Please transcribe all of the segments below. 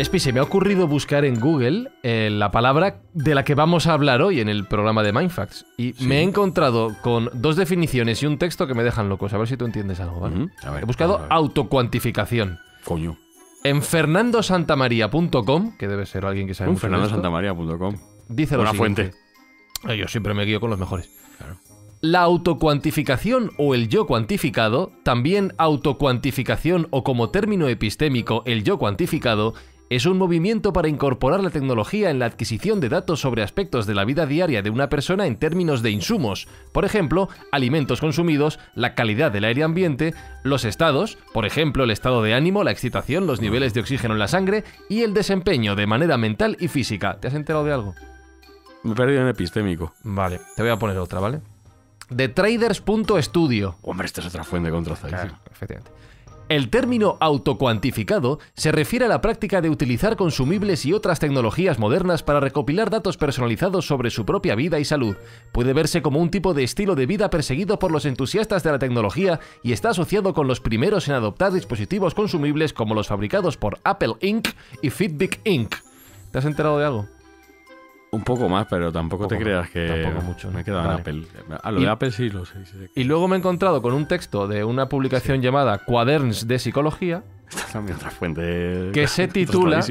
Espi, se me ha ocurrido buscar en Google eh, la palabra de la que vamos a hablar hoy en el programa de Mindfacts. Y me he encontrado con dos definiciones y un texto que me dejan locos. A ver si tú entiendes algo, ¿vale? he buscado autocuantificación. Coño. En fernandosantamaria.com, que debe ser alguien que sabe uh, En fernandosantamaría.com. Dice Una fuente. Eh, yo siempre me guío con los mejores. Claro. La autocuantificación o el yo cuantificado, también autocuantificación o como término epistémico el yo cuantificado, es un movimiento para incorporar la tecnología en la adquisición de datos sobre aspectos de la vida diaria de una persona en términos de insumos, por ejemplo, alimentos consumidos, la calidad del aire ambiente, los estados, por ejemplo, el estado de ánimo, la excitación, los niveles de oxígeno en la sangre y el desempeño de manera mental y física. ¿Te has enterado de algo? Me he perdido en epistémico. Vale, te voy a poner otra, ¿vale? de traders.studio. Hombre, esta es otra fuente de contra efectivamente. El término autocuantificado se refiere a la práctica de utilizar consumibles y otras tecnologías modernas para recopilar datos personalizados sobre su propia vida y salud. Puede verse como un tipo de estilo de vida perseguido por los entusiastas de la tecnología y está asociado con los primeros en adoptar dispositivos consumibles como los fabricados por Apple Inc. y Fitbit Inc. ¿Te has enterado de algo? Un poco más, pero tampoco te creas que. Tampoco mucho. Me he quedado en Apple. A ah, lo de Apple sí lo sé. Y luego me he encontrado con un texto de una publicación llamada Cuaderns de Psicología. Esta es también otra fuente. Que se titula.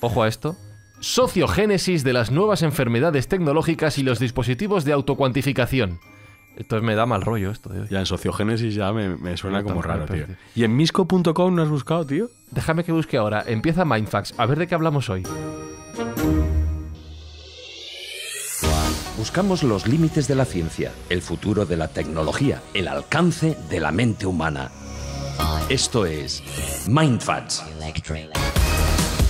ojo a esto. Sociogénesis de las nuevas enfermedades tecnológicas y los dispositivos de autocuantificación. Esto me da mal rollo, esto Ya en sociogénesis ya me, me suena como raro, tío. ¿Y en misco.com no has buscado, tío? Déjame que busque ahora. Empieza Mindfax. A ver de qué hablamos hoy. buscamos los límites de la ciencia, el futuro de la tecnología, el alcance de la mente humana. Esto es MindFacts.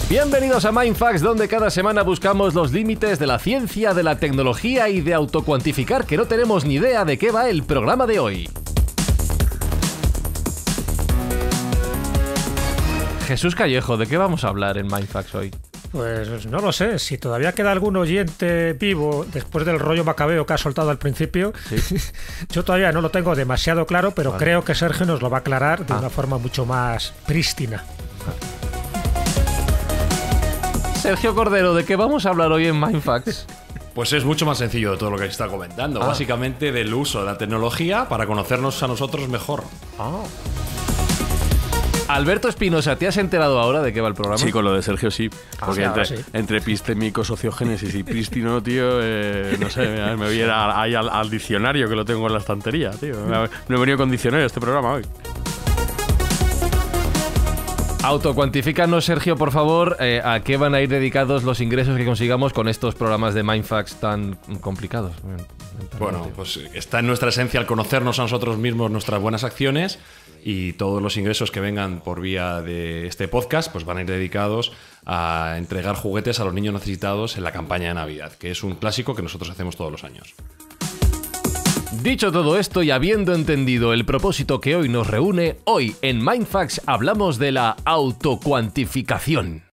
Bienvenidos a MindFacts, donde cada semana buscamos los límites de la ciencia, de la tecnología y de autocuantificar que no tenemos ni idea de qué va el programa de hoy. Jesús Callejo, ¿de qué vamos a hablar en MindFacts hoy? Pues no lo sé, si todavía queda algún oyente vivo después del rollo macabeo que ha soltado al principio, yo todavía no lo tengo demasiado claro, pero creo que Sergio nos lo va a aclarar de ah. una forma mucho más prístina. Sergio Cordero, ¿de qué vamos a hablar hoy en MindFacts. Pues es mucho más sencillo de todo lo que está comentando, ah. básicamente del uso de la tecnología para conocernos a nosotros mejor. Ah. Alberto Espinosa, ¿te has enterado ahora de qué va el programa? Sí, con lo de Sergio sí. Ah, Porque entre, sí. sociogénesis y pristino, tío, eh, no sé, me, voy a ir al, diccionario que lo tengo en la estantería, tío. Me, he venido con diccionario este programa hoy. Autocuantifícanos, Sergio, por favor, eh, a qué van a ir dedicados los ingresos que consigamos con estos programas de Mindfax tan complicados. Bueno, pues está en nuestra esencia al conocernos a nosotros mismos nuestras buenas acciones y todos los ingresos que vengan por vía de este podcast pues van a ir dedicados a entregar juguetes a los niños necesitados en la campaña de Navidad, que es un clásico que nosotros hacemos todos los años. Dicho todo esto y habiendo entendido el propósito que hoy nos reúne, hoy en Mindfax hablamos de la autocuantificación.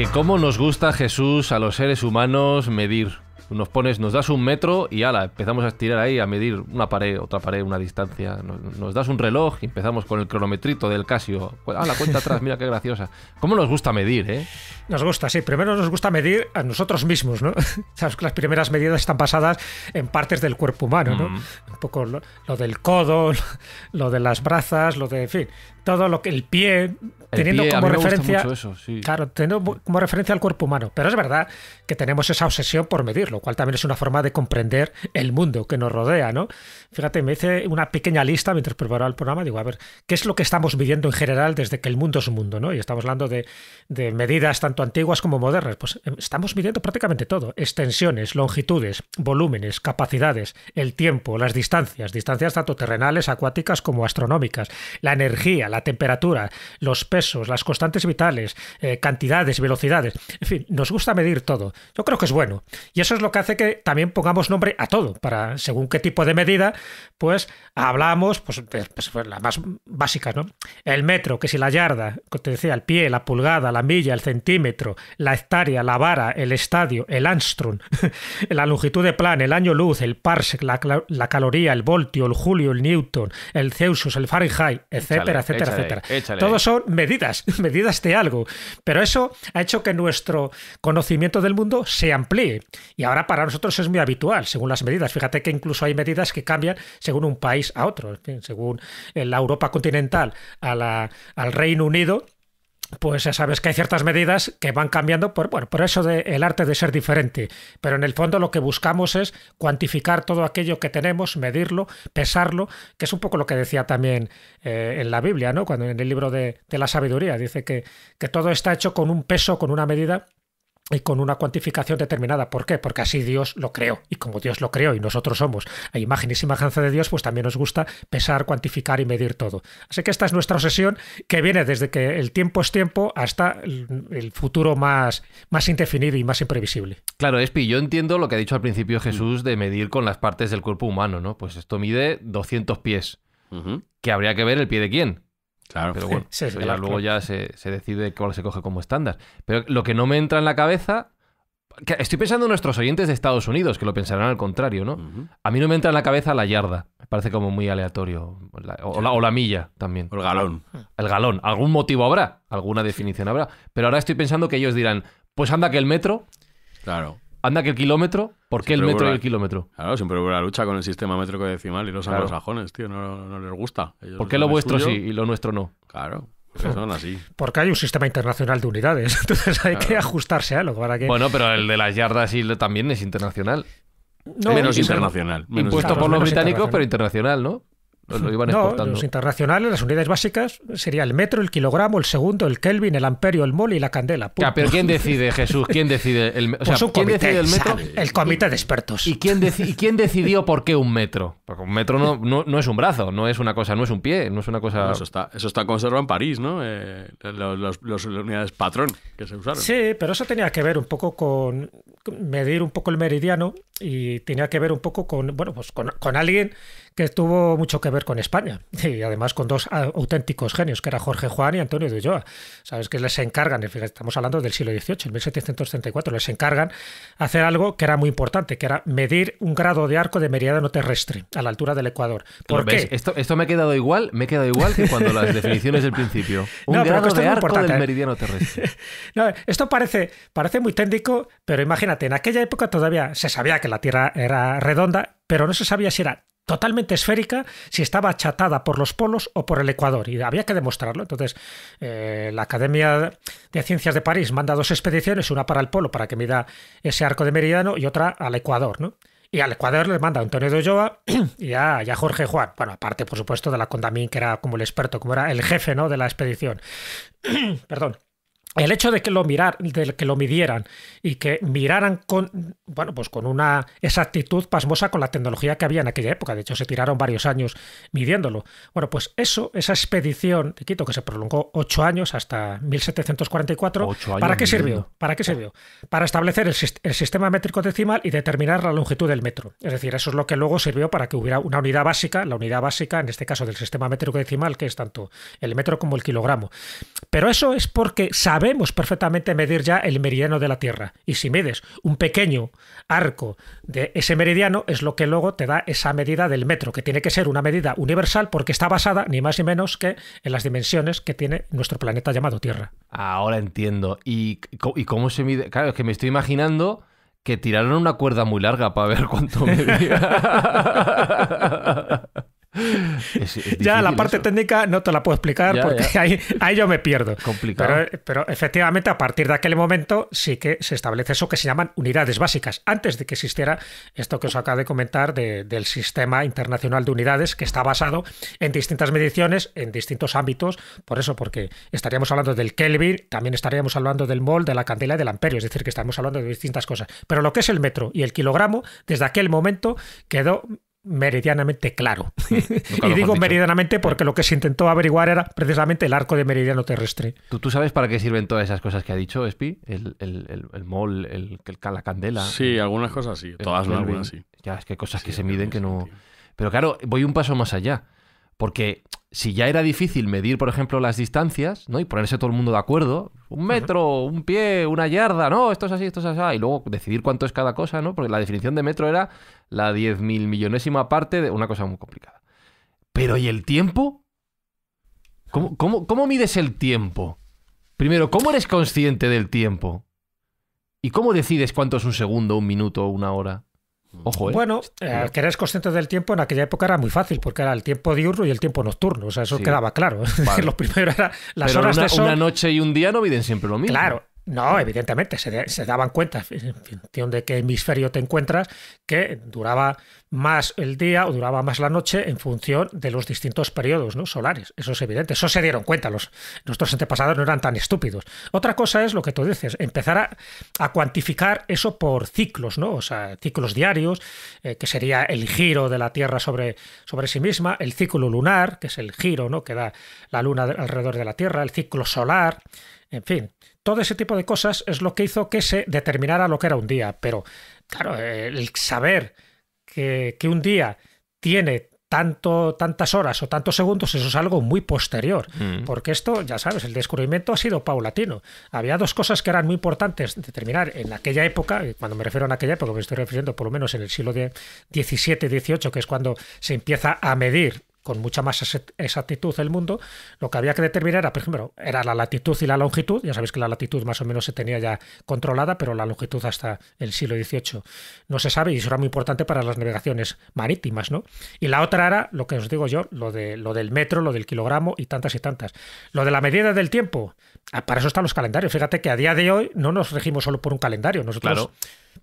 que cómo nos gusta Jesús a los seres humanos medir. Nos pones, nos das un metro y ala, empezamos a estirar ahí, a medir una pared, otra pared, una distancia. Nos, das un reloj y empezamos con el cronometrito del Casio. Pues, ah, la cuenta atrás, mira qué graciosa. ¿Cómo nos gusta medir, eh? Nos gusta, sí. Primero nos gusta medir a nosotros mismos, ¿no? Sabes que las primeras medidas están basadas en partes del cuerpo humano, ¿no? Mm. Un poco lo, del codo, lo de las brazas, lo de, en fin, todo lo que el pie, teniendo como referencia. Claro, teniendo como referencia al cuerpo humano. Pero es verdad que tenemos esa obsesión por medir, lo cual también es una forma de comprender el mundo que nos rodea, ¿no? Fíjate, me hice una pequeña lista mientras preparaba el programa, digo, a ver, ¿qué es lo que estamos midiendo en general desde que el mundo es un mundo, ¿no? Y estamos hablando de, de medidas tanto antiguas como modernas. Pues em, estamos midiendo prácticamente todo: extensiones, longitudes, volúmenes, capacidades, el tiempo, las distancias, distancias tanto terrenales, acuáticas como astronómicas, la energía, la temperatura, los pesos, las constantes vitales, eh, cantidades, velocidades. En fin, nos gusta medir todo. Yo creo que es bueno. Y eso es lo que hace que también pongamos nombre a todo. Para según qué tipo de medida, pues hablamos, pues, pues, pues las más básicas, ¿no? El metro, que si la yarda, que te decía, el pie, la pulgada, la milla, el centímetro, la hectárea, la vara, el estadio, el Armstrong la longitud de plan, el año luz, el parsec, la, caloría, el voltio, el julio, el newton, el Celsius, el Fahrenheit, etcétera, etcétera, todos son medidas, medidas de algo. Pero eso ha hecho que nuestro conocimiento del mundo se amplíe. Y ahora para nosotros es muy habitual, según las medidas. Fíjate que incluso hay medidas que cambian según un país a otro. según eh, la Europa continental a la, al Reino Unido, pues ya sabes que hay ciertas medidas que van cambiando por, eso del arte de ser diferente. Pero en el fondo lo que buscamos es cuantificar todo aquello que tenemos, medirlo, pesarlo, que es un poco lo que decía también eh, en la Biblia, ¿no? Cuando en el libro de, la sabiduría dice que, que todo está hecho con un peso, con una medida y con una cuantificación determinada. ¿Por qué? Porque así Dios lo creó. Y como Dios lo creó y nosotros somos a imagen y semejanza de Dios, pues también nos gusta pesar, cuantificar y medir todo. Así que esta es nuestra obsesión que viene desde que el tiempo es tiempo hasta el futuro más, más indefinido y más imprevisible. Claro, Espi, yo entiendo lo que ha dicho al principio Jesús de medir con las partes del cuerpo humano, ¿no? Pues esto mide 200 pies. Que habría que ver el pie de quién Claro, pero bueno, luego ya se, decide cuál se coge como estándar. Pero lo que no me entra en la cabeza, estoy pensando en nuestros oyentes de Estados Unidos, que lo pensarán al contrario, ¿no? A mí no me entra en la cabeza la yarda, me parece como muy aleatorio. o, la, milla también. O el galón. El galón, algún motivo habrá, alguna definición habrá. Pero ahora estoy pensando que ellos dirán, pues anda que el metro. Claro. Anda que el kilómetro, ¿por qué el metro y el kilómetro? Claro, siempre hubo la lucha con el sistema métrico decimal y los anglosajones, tío, no, les gusta. ¿Por qué lo vuestro sí y lo nuestro no? Claro. son así. Porque hay un sistema internacional de unidades, entonces hay que ajustarse a lo para que... Bueno, pero el de las yardas y también es internacional. menos internacional. impuesto por los británicos, pero internacional, ¿no? no, los internacionales, las unidades básicas, sería el metro, el kilogramo, el segundo, el Kelvin, el amperio, el mol y la candela. pero ¿quién decide, Jesús? ¿Quién decide el, pues ¿quién decide el metro? el comité de expertos. ¿Y quién, ¿Y quién, decidió por qué un metro? Porque un metro no, no, es un brazo, no es una cosa, no es un pie, no es una cosa... eso, está, eso está conservado en París, ¿no? Eh, los, las unidades patrón que se usaron. Sí, pero eso tenía que ver un poco con medir un poco el meridiano y tenía que ver un poco con, bueno, pues con, con, alguien que tuvo mucho que ver con España y además con dos auténticos genios, que era Jorge Juan y Antonio de Ulloa. Sabes que les encargan, estamos hablando del siglo XVIII, en 1734, les encargan hacer algo que era muy importante, que era medir un grado de arco de meridiano terrestre a la altura del Ecuador. ¿Por qué? Esto, esto, me ha quedado igual, me quedado igual que cuando las definiciones del principio. Un grado de arco del ¿eh? meridiano terrestre. No, esto parece, parece muy técnico, pero imagínate, en aquella época todavía se sabía que la Tierra era redonda, pero no se sabía si era totalmente esférica, si estaba achatada por los polos o por el ecuador, y había que demostrarlo. Entonces, eh, la Academia de Ciencias de París manda dos expediciones, una para el polo, para que mida ese arco de meridiano, y otra al ecuador, ¿no? Y al Ecuador le manda Antonio de Olloa y a, Jorge Juan. Bueno, aparte, por supuesto, de la Condamín, que era como el experto, como era el jefe ¿no? de la expedición. Perdón el hecho de que lo mirar, de que lo midieran y que miraran con bueno, pues con una exactitud pasmosa con la tecnología que había en aquella época, de hecho se tiraron varios años midiéndolo. Bueno, pues eso, esa expedición de Quito que se prolongó ocho años hasta 1744, ¿para qué sirvió? ¿Para qué sirvió? Para establecer el, sistema métrico decimal y determinar la longitud del metro. Es decir, eso es lo que luego sirvió para que hubiera una unidad básica, la unidad básica en este caso del sistema métrico decimal, que es tanto el metro como el kilogramo. Pero eso es porque sabía sabemos perfectamente medir ya el meridiano de la Tierra. Y si mides un pequeño arco de ese meridiano, es lo que luego te da esa medida del metro, que tiene que ser una medida universal porque está basada ni más ni menos que en las dimensiones que tiene nuestro planeta llamado Tierra. Ahora entiendo. ¿Y, cómo se mide? Claro, es que me estoy imaginando que tiraron una cuerda muy larga para ver cuánto medía. ya la parte técnica no te la puedo explicar porque Ahí, yo me pierdo. Pero, efectivamente, a partir de aquel momento sí que se establece eso que se llaman unidades básicas, antes de que existiera esto que os acabo de comentar del sistema internacional de unidades que está basado en distintas mediciones, en distintos ámbitos. Por eso, porque estaríamos hablando del Kelvin, también estaríamos hablando del mol, de la candela y del amperio, es decir, que estamos hablando de distintas cosas. Pero lo que es el metro y el kilogramo, desde aquel momento quedó meridianamente claro. y digo meridianamente porque lo que se intentó averiguar era precisamente el arco de meridiano terrestre. ¿Tú, sabes para qué sirven todas esas cosas que ha dicho, Espi? El, el, el, mol, la candela. Sí, algunas cosas sí, todas las algunas sí. Ya, es que cosas que se miden que no... Pero claro, voy un paso más allá, porque si ya era difícil medir, por ejemplo, las distancias, ¿no? Y ponerse todo el mundo de acuerdo, un metro, un pie, una yarda, no, esto es así, esto es así, y luego decidir cuánto es cada cosa, ¿no? Porque la definición de metro era la diez mil millonésima parte de una cosa muy complicada. Pero ¿y el tiempo? ¿Cómo, cómo mides el tiempo? Primero, ¿cómo eres consciente del tiempo? ¿Y cómo decides cuánto es un segundo, un minuto, una hora? Mm. Ojo, ¿eh? Bueno, querés eh, que consciente del tiempo en aquella época era muy fácil, porque era el tiempo diurno y el tiempo nocturno. O sea, eso quedaba claro. primero las horas una, de Una noche y un día no viven siempre lo mismo. Claro, no, evidentemente, se, daban cuenta, en función de qué hemisferio te encuentras, que duraba más el día o duraba más la noche en función de los distintos periodos ¿no? solares. Eso es evidente, eso se dieron cuenta. Los, nuestros antepasados no eran tan estúpidos. Otra cosa es lo que tú dices, empezar a, cuantificar eso por ciclos, ¿no? O sea, ciclos diarios, eh, que sería el giro de la Tierra sobre, sobre sí misma, el ciclo lunar, que es el giro ¿no? que da la Luna alrededor de la Tierra, el ciclo solar, en fin. Todo ese tipo de cosas es lo que hizo que se determinara lo que era un día. Pero, claro, el saber que, un día tiene tanto, tantas horas o tantos segundos, eso es algo muy posterior. Mm. Porque esto, ya sabes, el descubrimiento ha sido paulatino. Había dos cosas que eran muy importantes determinar en aquella época, cuando me refiero a aquella época, me estoy refiriendo por lo menos en el siglo XVII, XVIII, que es cuando se empieza a medir con mucha más exactitud el mundo, lo que había que determinar era, por ejemplo, era la latitud y la longitud, ya sabéis que la latitud más o menos se tenía ya controlada, pero la longitud hasta el siglo XVIII no se sabe y eso era muy importante para las navegaciones marítimas, ¿no? Y la otra era, lo que os digo yo, lo, de, lo del metro, lo del kilogramo y tantas y tantas. Lo de la medida del tiempo, ah, para eso están los calendarios. Fíjate que a día de hoy no nos regimos solo por un calendario, nosotros... Claro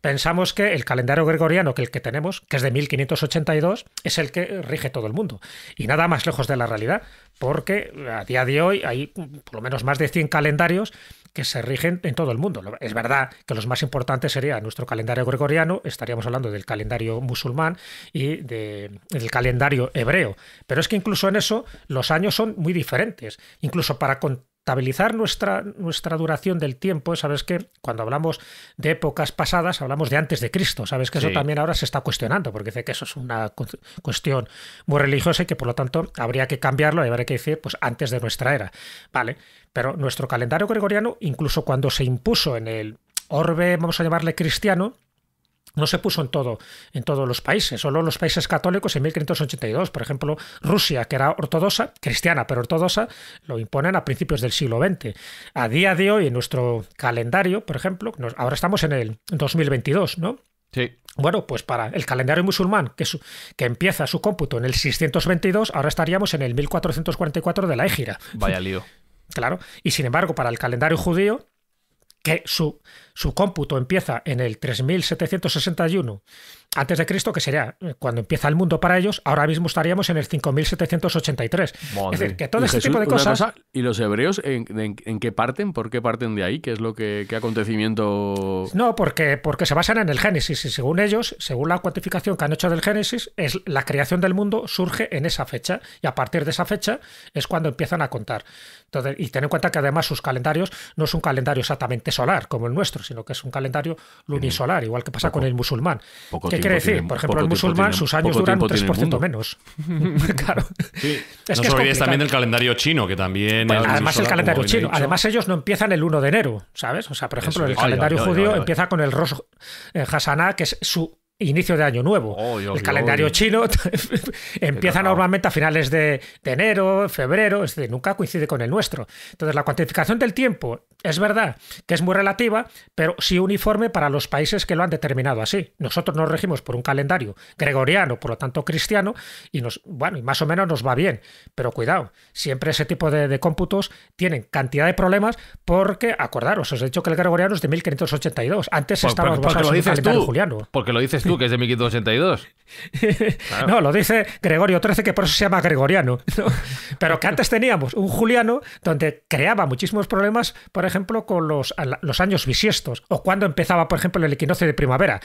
pensamos que el calendario gregoriano, que el que tenemos, que es de 1582, es el que rige todo el mundo. Y nada más lejos de la realidad, porque a día de hoy hay por lo menos más de 100 calendarios que se rigen en todo el mundo. Es verdad que los más importantes serían nuestro calendario gregoriano, estaríamos hablando del calendario musulmán y del calendario hebreo, pero es que incluso en eso los años son muy diferentes, incluso para con estabilizar nuestra, nuestra duración del tiempo, sabes que cuando hablamos de épocas pasadas, hablamos de antes de Cristo, sabes que eso también ahora se está cuestionando, porque dice que eso es una cuestión muy religiosa y que por lo tanto habría que cambiarlo, habría que decir, pues antes de nuestra era, ¿vale? Pero nuestro calendario gregoriano, incluso cuando se impuso en el orbe, vamos a llamarle cristiano, no se puso en todo en todos los países, solo los países católicos en 1582, por ejemplo, Rusia, que era ortodoxa, cristiana pero ortodoxa, lo imponen a principios del siglo XX. A día de hoy en nuestro calendario, por ejemplo, ahora estamos en el 2022, ¿no? Sí. Bueno, pues para el calendario musulmán, que, que empieza su cómputo en el 622, ahora estaríamos en el 1444 de la Égira. Vaya lío. Claro. Y sin embargo, para el calendario judío, que su, su cómputo empieza en el 3761 antes de Cristo, que sería eh, cuando empieza el mundo para ellos, ahora mismo estaríamos en el 5783. Es decir, que todo este tipo de cosas. ¿Y los hebreos en, qué parten? ¿Por qué parten de ahí? ¿Qué es lo que acontecimiento.? No, porque, porque se basan en el Génesis y según ellos, según la cuantificación que han hecho del Génesis, es la creación del mundo surge en esa fecha y a partir de esa fecha es cuando empiezan a contar. Entonces, y ten en cuenta que además sus calendarios no es un calendario exactamente solar como el nuestro, sino que es un calendario lunisolar, igual que pasa con el musulmán. ¿Qué quiere decir? por ejemplo, el musulmán, sus años duran un 3% menos. claro. no que también del calendario chino, que también. Pues, además, el calendario chino. Además, ellos no empiezan el 1 de enero, ¿sabes? O sea, por ejemplo, el calendario judío empieza con el Rosh eh, Hashanah, que es su inicio de año nuevo. el calendario chino empieza normalmente a finales de, de, enero, febrero, es decir, nunca coincide con el nuestro. Entonces, la cuantificación del tiempo es verdad que es muy relativa, pero sí uniforme para los países que lo han determinado así. Nosotros nos regimos por un calendario gregoriano, por lo tanto cristiano, y nos, bueno, y más o menos nos va bien. Pero cuidado, siempre ese tipo de, cómputos tienen cantidad de problemas porque, acordaros, os he dicho que el gregoriano es de 1582. Antes estaba estábamos en el calendario juliano. Porque lo dices tú, que es de 1582. No, lo dice Gregorio XIII, que por eso se llama gregoriano. Pero que antes teníamos un juliano donde creaba muchísimos problemas por ejemplo, con los, años bisiestos o cuando empezaba, por ejemplo, el equinoccio de primavera.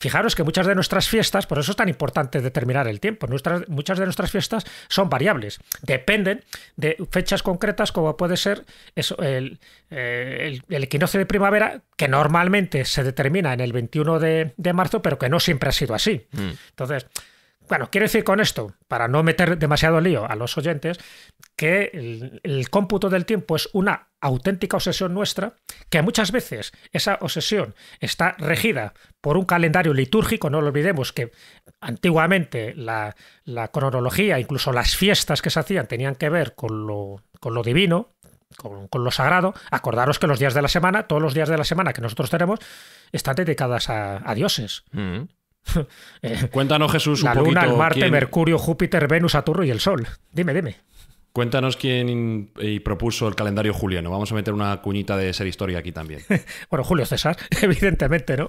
Fijaros que muchas de nuestras fiestas, por eso es tan importante determinar el tiempo, nuestras, muchas de nuestras fiestas son variables, dependen de fechas concretas como puede ser eso, el, eh, el, equinoccio de primavera, que normalmente se determina en el 21 de, marzo, pero que no siempre ha sido así. Mm. Entonces, bueno, quiero decir con esto, para no meter demasiado lío a los oyentes, que el, cómputo del tiempo es una auténtica obsesión nuestra, que muchas veces esa obsesión está regida por un calendario litúrgico, no lo olvidemos que antiguamente la, cronología, incluso las fiestas que se hacían, tenían que ver con lo, divino, con, lo sagrado, acordaros que los días de la semana, todos los días de la semana que nosotros tenemos, están dedicadas a, dioses. Mm. Eh, Cuéntanos, Jesús, la Luna, el Marte, Mercurio, Júpiter, Venus, Saturno y el Sol. Dime, dime. Cuéntanos quién eh, propuso el calendario juliano. Vamos a meter una cuñita de ser historia aquí también. bueno, Julio César, evidentemente, ¿no?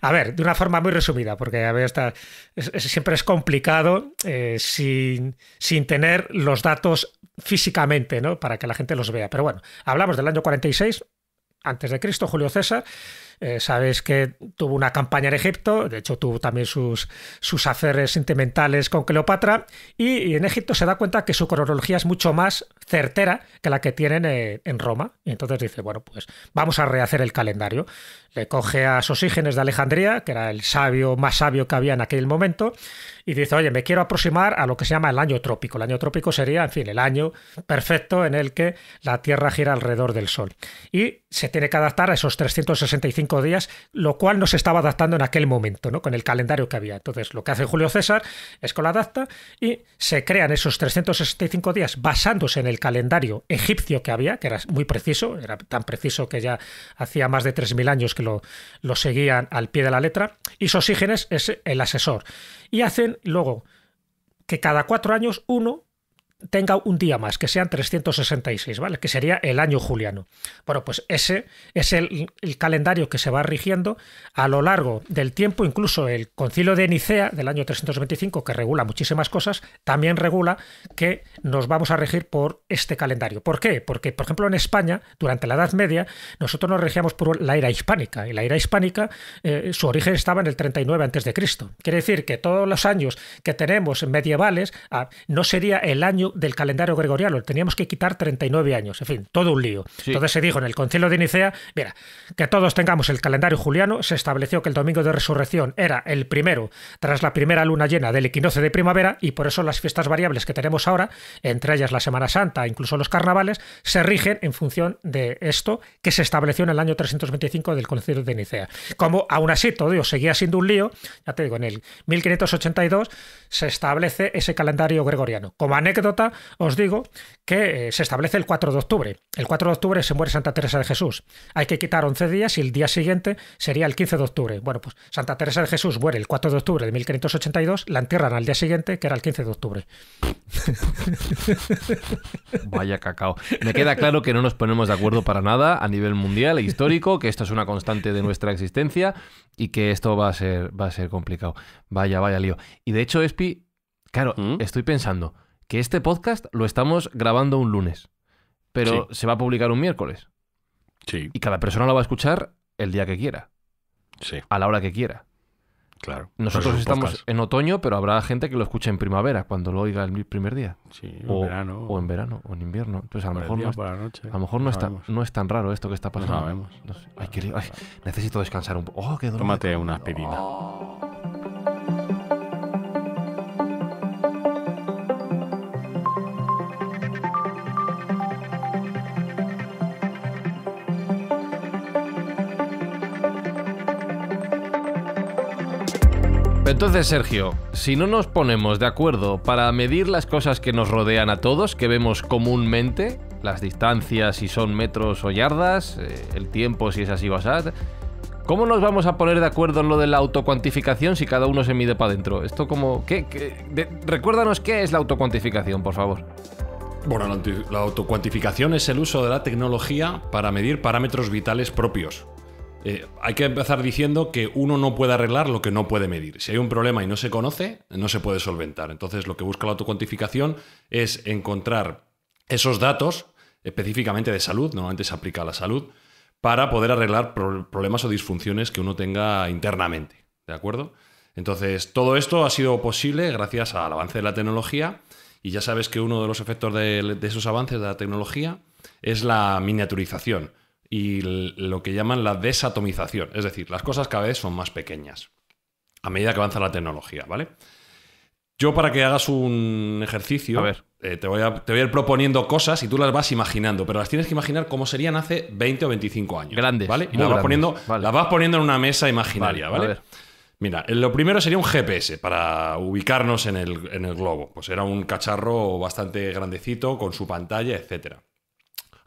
a ver, de una forma muy resumida, porque a ver, está, siempre es complicado eh, sin, sin tener los datos físicamente, ¿no? Para que la gente los vea. Pero bueno, hablamos del año 46 antes de Cristo, Julio César eh, sabes que tuvo una campaña en Egipto, de hecho tuvo también sus, sus sentimentales con Cleopatra, y, en Egipto se da cuenta que su cronología es mucho más certera que la que tienen eh, en Roma. Y entonces dice, bueno, pues vamos a rehacer el calendario. Le eh, coge a Sosígenes de Alejandría, que era el sabio más sabio que había en aquel momento, y dice, oye, me quiero aproximar a lo que se llama el año trópico. El año trópico sería, en fin, el año perfecto en el que la Tierra gira alrededor del Sol. Y se tiene que adaptar a esos 365 días, lo cual no se estaba adaptando en aquel momento, ¿no? Con el calendario que había. Entonces, lo que hace Julio César es que lo adapta y se crean esos 365 días basándose en el calendario egipcio que había, que era muy preciso, era tan preciso que ya hacía más de 3.000 años que lo, seguían al pie de la letra, y Sosígenes es el asesor. Y hacen luego que cada cuatro años uno tenga un día más, que sean 366, ¿vale? Que sería el año juliano. Bueno, pues ese es el, calendario que se va rigiendo a lo largo del tiempo, incluso el concilio de Nicea del año 325, que regula muchísimas cosas, también regula que nos vamos a regir por este calendario. ¿Por qué? Porque, por ejemplo, en España, durante la Edad Media, nosotros nos regíamos por la era hispánica, y la era hispánica, eh, su origen estaba en el 39 a.C. Quiere decir que todos los años que tenemos medievales, ah, no sería el año del calendario gregoriano, teníamos que quitar 39 años, en fin, todo un lío. Entonces se dijo en el concilio de Nicea, mira, que todos tengamos el calendario juliano, se estableció que el domingo de resurrección era el primero tras la primera luna llena del equinoccio de primavera y por eso las fiestas variables que tenemos ahora, entre ellas la Semana Santa, incluso los carnavales, se rigen en función de esto que se estableció en el año 325 del concilio de Nicea. Como aún así todo ello seguía siendo un lío, ya te digo, en el 1582 se establece ese calendario gregoriano. Como anécdota, os digo que eh, se establece el 4 de octubre. El 4 de octubre se muere Santa Teresa de Jesús. Hay que quitar 11 días y el día siguiente sería el 15 de octubre. Bueno, pues Santa Teresa de Jesús muere el 4 de octubre de 1582, la entierran al día siguiente, que era el 15 de octubre. Vaya cacao. Me queda claro que no nos ponemos de acuerdo para nada a nivel mundial e histórico, que esto es una constante de nuestra existencia y que esto va a ser, va a ser complicado. Vaya, vaya lío. Y de hecho, Espi, claro, ¿Mm? estoy pensando, que este podcast lo estamos grabando un lunes, pero se va a publicar un miércoles. Sí. Y cada persona lo va a escuchar el día que quiera. Sí. A la hora que quiera. Claro. Nosotros estamos en otoño, pero habrá gente que lo escuche en primavera, cuando lo oiga el primer día. Sí, o, en verano. O en verano, invierno. Entonces, a lo mejor, no, es, no, es tan raro esto que está pasando. No, necesito descansar un poco. Oh, Tómate una aspirina. Oh. Entonces, Sergio, si no nos ponemos de acuerdo para medir las cosas que nos rodean a todos, que vemos comúnmente, las distancias, si son metros o yardas, eh, el tiempo, si es así o así, ¿cómo nos vamos a poner de acuerdo en lo de la autocuantificación si cada uno se mide para adentro? Esto como... ¿qué, recuérdanos qué es la autocuantificación, por favor. Bueno, la autocuantificación es el uso de la tecnología para medir parámetros vitales propios, eh, hay que empezar diciendo que uno no puede arreglar lo que no puede medir. Si hay un problema y no se conoce, no se puede solventar. Entonces, lo que busca la autocuantificación es encontrar esos datos, específicamente de salud, normalmente se aplica a la salud, para poder arreglar problemas o disfunciones que uno tenga internamente. ¿De acuerdo? Entonces, todo esto ha sido posible gracias al avance de la tecnología. Y ya sabes que uno de los efectos de esos avances de la tecnología es la miniaturización y lo que llaman la desatomización, es decir, las cosas cada vez son más pequeñas a medida que avanza la tecnología, ¿vale? Yo para que hagas un ejercicio, a ver. Eh, te, voy a, te, voy a, ir proponiendo cosas y tú las vas imaginando, pero las tienes que imaginar cómo serían hace 20 o 25 años. Grandes. ¿Vale? Y las vas, poniendo, las vas, poniendo, en una mesa imaginaria, ¿vale? Mira, lo primero sería un GPS para ubicarnos en el, en el globo. Pues era un cacharro bastante grandecito con su pantalla, etcétera.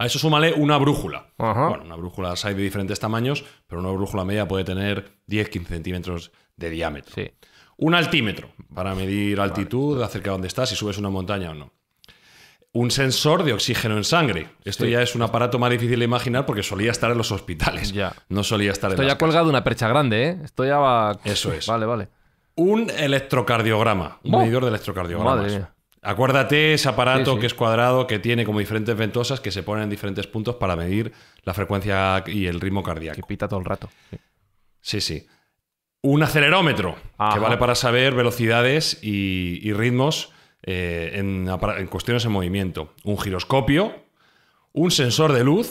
A eso súmale una brújula. Bueno, una brújula hay de diferentes tamaños, pero una brújula media puede tener 10-15 centímetros de diámetro. Sí. Un altímetro para medir altitud, acerca de dónde estás, si subes una montaña o no. Un sensor de oxígeno en sangre. Esto ya es un aparato más difícil de imaginar porque solía estar en los hospitales. Ya. No solía estar Esto en Esto ya colgado una percha grande, ¿eh? Esto ya va. Eso es. Vale, vale. Un electrocardiograma. Un medidor de electrocardiogramas. Acuérdate ese aparato que es cuadrado, que tiene como diferentes ventosas que se ponen en diferentes puntos para medir la frecuencia y el ritmo cardíaco. Que pita todo el rato. Sí, sí. Un acelerómetro, que vale para saber velocidades y, ritmos eh, en, cuestiones de movimiento. Un giroscopio, un sensor de luz,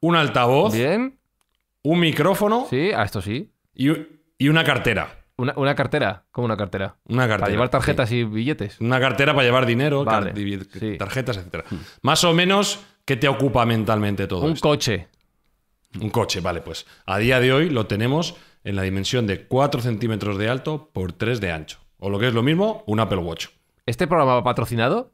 un altavoz, Bien. un micrófono. Sí, a esto sí. y una cartera. Una, cartera, ¿cómo una cartera? Una cartera. Para llevar tarjetas y billetes. Una cartera para llevar dinero, tarjetas, etc. Hmm. Más o menos, ¿qué te ocupa mentalmente todo? Un coche. Un coche, vale, pues a día de hoy lo tenemos en la dimensión de 4 centímetros de alto por 3 de ancho. O lo que es lo mismo, un Apple Watch. ¿Este programa va patrocinado?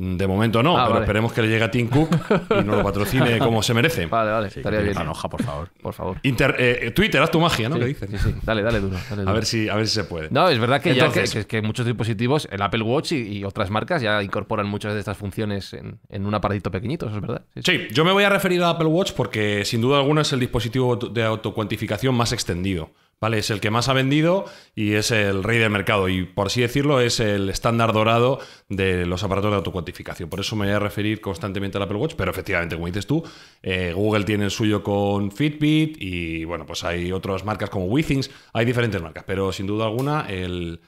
De momento no, ah, pero esperemos que le llegue a Tim Cook y nos lo patrocine como se merece. Vale, vale, estaría bien. Anoja, por favor. Por favor. Eh, eh, Twitter, haz tu magia, ¿no? ¿Qué dices? Sí, sí. Dale, dale duro, A, ver si, a ver si se puede. No, es verdad que, ya que, muchos dispositivos, el Apple Watch y, otras marcas ya incorporan muchas de estas funciones en, un aparatito pequeñito, eso es verdad. Sí, sí, yo me voy a referir al Apple Watch porque sin duda alguna es el dispositivo de autocuantificación más extendido. ¿vale? Es el que más ha vendido y es el rey del mercado y, por así decirlo, es el estándar dorado de los aparatos de autocuantificación. Por eso me voy a referir constantemente al Apple Watch, pero efectivamente, como dices tú, eh, Google tiene el suyo con Fitbit y, bueno, pues hay otras marcas como WeThings, hay diferentes marcas, pero sin duda alguna el...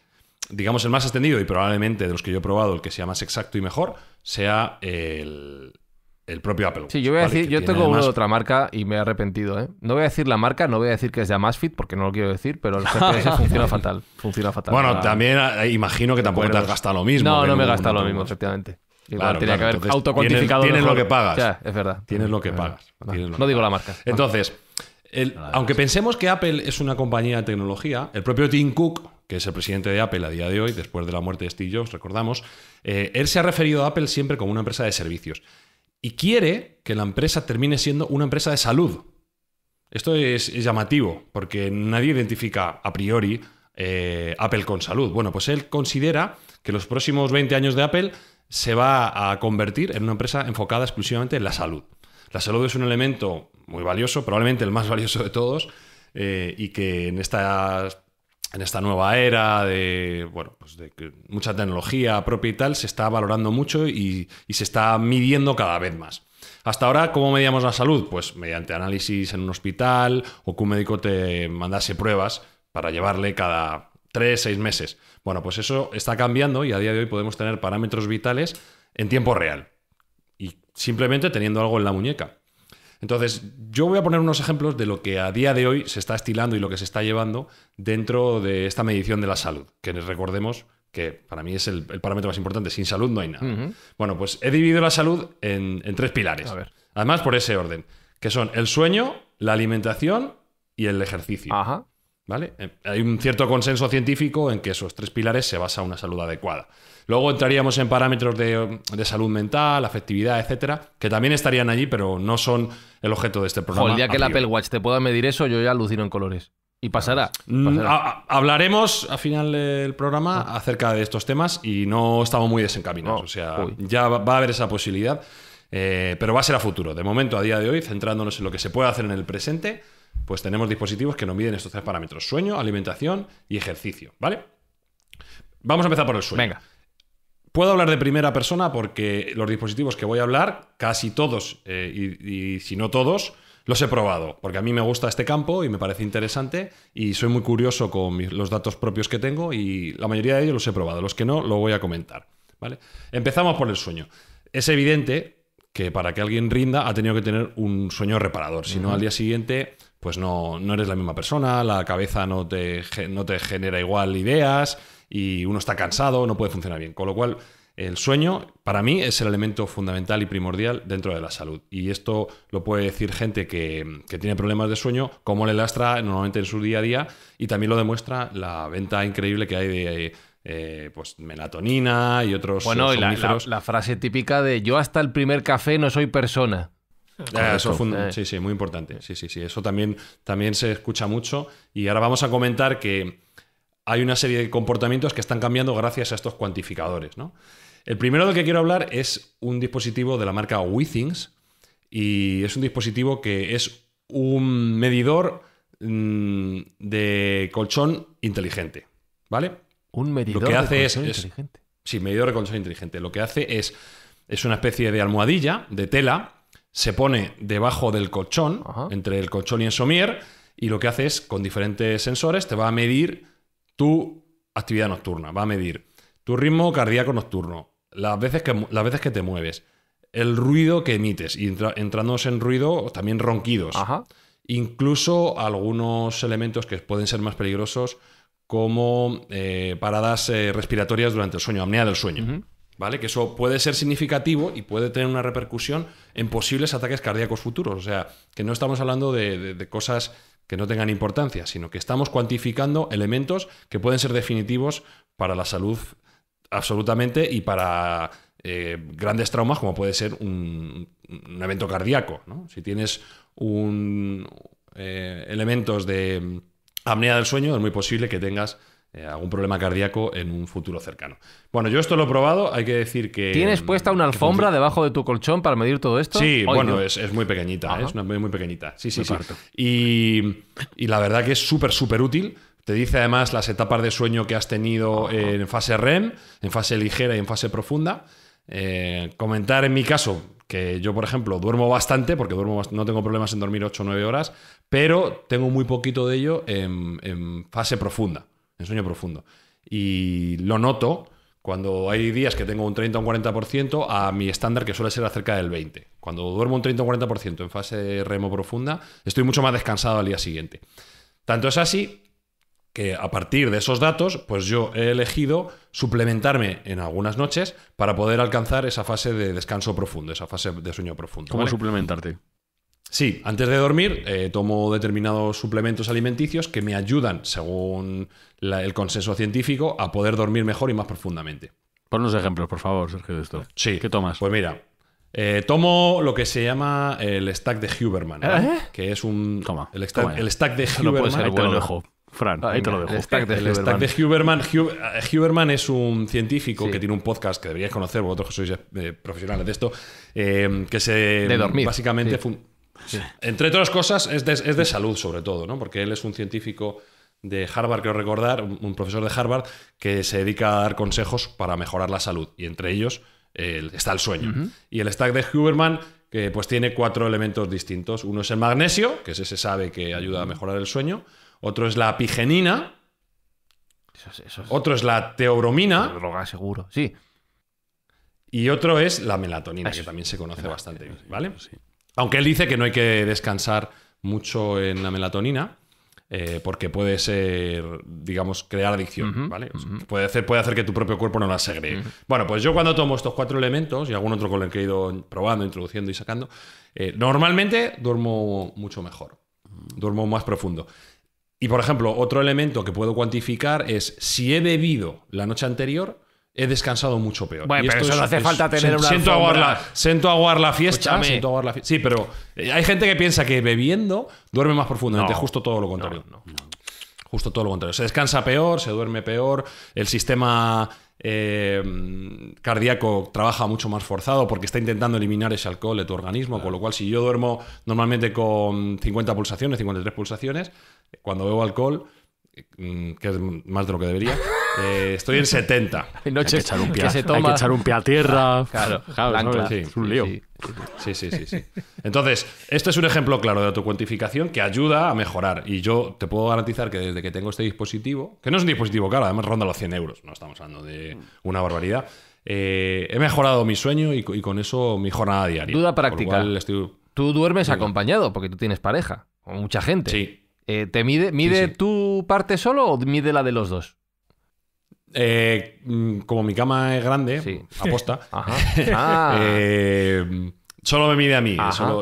Digamos, el más extendido y probablemente de los que yo he probado, el que sea más exacto y mejor, sea el, el propio Apple Sí, yo voy a decir, yo tengo una otra marca y me he arrepentido, ¿eh? No voy a decir la marca, no voy a decir que es de Amazfit porque no lo quiero decir, pero el GPS funciona fatal, funciona fatal. Bueno, también ah, imagino que tampoco te has gastado lo mismo. No, no me he gastado lo mismo, efectivamente. Igual tenía que haber auto autocuantificado. Tienes, lo que pagas. es verdad. Tienes lo que pagas. no digo la marca. Entonces, aunque pensemos que Apple es una compañía de tecnología, el propio Tim Cook, que es el presidente de Apple a día de hoy, después de la muerte de Steve Jobs, recordamos, eh, él se ha referido a Apple siempre como una empresa de servicios y quiere que la empresa termine siendo una empresa de salud. Esto es llamativo, porque nadie identifica a priori eh, Apple con salud. Bueno, pues él considera que los próximos 20 años de Apple se va a convertir en una empresa enfocada exclusivamente en la salud. La salud es un elemento muy valioso, probablemente el más valioso de todos, eh, y que en estas en esta nueva era de, bueno, pues de mucha tecnología propia y tal, se está valorando mucho y, se está midiendo cada vez más. Hasta ahora, ¿cómo medíamos la salud? Pues mediante análisis en un hospital o que un médico te mandase pruebas para llevarle cada tres seis meses. Bueno, pues eso está cambiando y a día de hoy podemos tener parámetros vitales en tiempo real y simplemente teniendo algo en la muñeca. Entonces, yo voy a poner unos ejemplos de lo que a día de hoy se está estilando y lo que se está llevando dentro de esta medición de la salud, que recordemos que para mí es el, parámetro más importante, sin salud no hay nada. Bueno, pues he dividido la salud en, tres pilares, además por ese orden, que son el sueño, la alimentación y el ejercicio. ¿Vale? Eh, hay un cierto consenso científico en que esos tres pilares se basa una salud adecuada. Luego entraríamos en parámetros de, salud mental, afectividad, etcétera, que también estarían allí, pero no son el objeto de este programa. el día que la Apple Watch te pueda medir eso, yo ya alucino en colores. Y pasará. Mm, hablaremos al final del programa ah. acerca de estos temas y no estamos muy desencaminados. o sea, ya va a haber esa posibilidad, eh, pero va a ser a futuro. De momento, a día de hoy, centrándonos en lo que se puede hacer en el presente, pues tenemos dispositivos que nos miden estos tres parámetros: sueño, alimentación y ejercicio. ¿Vale? Vamos a empezar por el sueño. Venga. Puedo hablar de primera persona porque los dispositivos que voy a hablar, casi todos, eh, y, si no todos, los he probado, porque a mí me gusta este campo y me parece interesante y soy muy curioso con los datos propios que tengo y la mayoría de ellos los he probado, los que no lo voy a comentar. ¿vale? Empezamos por el sueño. Es evidente que para que alguien rinda ha tenido que tener un sueño reparador, si no al día siguiente pues no, no, eres la misma persona, la cabeza no te, no te genera igual ideas y uno está cansado, no puede funcionar bien. Con lo cual, el sueño para mí es el elemento fundamental y primordial dentro de la salud. Y esto lo puede decir gente que, tiene problemas de sueño, cómo le lastra normalmente en su día a día y también lo demuestra la venta increíble que hay de... Eh, pues melatonina y otros bueno eh, la, frase típica de yo hasta el primer café no soy persona ah, eso eh. Sí, sí, muy importante. Sí, sí, sí. Eso también, también se escucha mucho. Y ahora vamos a comentar que hay una serie de comportamientos que están cambiando gracias a estos cuantificadores. El primero del que quiero hablar es un dispositivo de la marca Withings y es un dispositivo que es un medidor mm, de colchón inteligente. ¿Vale? Un medidor que hace de colchón es, inteligente. sí, medidor de colchón inteligente. Lo que hace es, es una especie de almohadilla de tela, se pone debajo del colchón, entre el colchón y el somier, y lo que hace es, con diferentes sensores, te va a medir tu actividad nocturna, va a medir tu ritmo cardíaco nocturno, las veces que, veces que te mueves, el ruido que emites, y entrándonos en ruido, también ronquidos. Incluso algunos elementos que pueden ser más peligrosos, como eh, paradas eh, respiratorias durante el sueño, apnea del sueño. ¿Vale? Que eso puede ser significativo y puede tener una repercusión en posibles ataques cardíacos futuros. O sea, que no estamos hablando de cosas que no tengan importancia, sino que estamos cuantificando elementos que pueden ser definitivos para la salud absolutamente y para eh, grandes traumas como puede ser un, evento cardíaco. Si tienes un, eh, elementos de mm, apnea del sueño, es muy posible que tengas eh, algún problema cardíaco en un futuro cercano. Bueno, yo esto lo he probado, hay que decir que... ¿Tienes mm, puesta una alfombra debajo de tu colchón para medir todo esto? Sí, bueno, es, muy pequeñita, es muy pequeñita. Sí, sí, sí. Y, la verdad que es súper, súper útil. Te dice además las etapas de sueño que has tenido eh, en fase REM, en fase ligera y en fase profunda. Eh, comentar en mi caso que yo, por ejemplo, duermo bastante, porque duermo, no tengo problemas en dormir 8 o 9 horas, pero tengo muy poquito de ello en fase profunda en sueño profundo. Y lo noto cuando hay días que tengo un 30 o un 40% a mi estándar que suele ser acerca del 20. Cuando duermo un 30 o un 40% en fase remo profunda, estoy mucho más descansado al día siguiente. Tanto es así que a partir de esos datos, pues yo he elegido suplementarme en algunas noches para poder alcanzar esa fase de descanso profundo, esa fase de sueño profundo. ¿Cómo suplementarte? Sí, antes de dormir eh, tomo determinados suplementos alimenticios que me ayudan, según el consenso científico, a poder dormir mejor y más profundamente. Ponnos ejemplos, por favor, Sergio, de esto. Sí. ¿Qué tomas? Pues mira, eh, tomo lo que se llama el stack de Huberman, ¿Eh? que es un... el, stack, de Huberman... No te bueno. Fran, ahí te lo dejo. El stack de, Huberman. Huberman. es un científico que tiene un podcast que deberíais conocer, vosotros que sois profesionales de esto, que se... De Básicamente... Entre otras cosas, es de, salud sobre todo, ¿no? porque él es un científico de Harvard, creo recordar, un profesor de Harvard, que se dedica a dar consejos para mejorar la salud. Y entre ellos está el sueño. Y el stack de Huberman, que pues tiene cuatro elementos distintos. Uno es el magnesio, que ese se sabe que ayuda a mejorar el sueño. Otro es la pigenina. Otro es la teobromina. droga, seguro, sí. Y otro es la melatonina, que también se conoce bastante bien, ¿vale? Sí. Aunque él dice que no hay que descansar mucho en la melatonina. Eh, porque puede ser, digamos, crear adicción, ¿vale? puede, hacer, puede hacer que tu propio cuerpo no la segre Bueno, pues yo cuando tomo estos cuatro elementos y algún otro con el que he ido probando, introduciendo y sacando, eh, normalmente duermo mucho mejor, duermo más profundo. Y por ejemplo, otro elemento que puedo cuantificar es si he bebido la noche anterior, he descansado mucho peor. Bueno, pero eso no hace falta tener una. Siento aguar, siento aguar la fiesta. Siento aguar la fiesta. Sí, pero eh, hay gente que piensa que bebiendo duerme más profundamente. justo todo lo contrario. Justo todo lo contrario. Se descansa peor, se duerme peor, el sistema eh, cardíaco trabaja mucho más forzado porque está intentando eliminar ese alcohol de tu organismo. Con lo cual, si yo duermo normalmente con 50 pulsaciones, 53 pulsaciones, cuando bebo alcohol, eh, mm, que es más de lo que debería. Eh, estoy en 70. Hay que echar un pie, a tierra. Claro, es un lío. Sí sí, sí, Entonces, este es un ejemplo claro de autocuantificación que ayuda a mejorar. Y yo te puedo garantizar que desde que tengo este dispositivo, que no es un dispositivo caro, además ronda los 100 euros, no estamos hablando de una barbaridad, eh, he mejorado mi sueño y, con eso mi jornada diaria. Duda práctica. Tú duermes acompañado porque tú tienes pareja, o mucha gente. Sí. Eh, ¿Te mide, mide tu parte solo o mide la de los dos? Eh, mm, como mi cama es grande, aposta. Ah. Eh, solo me mide a mí,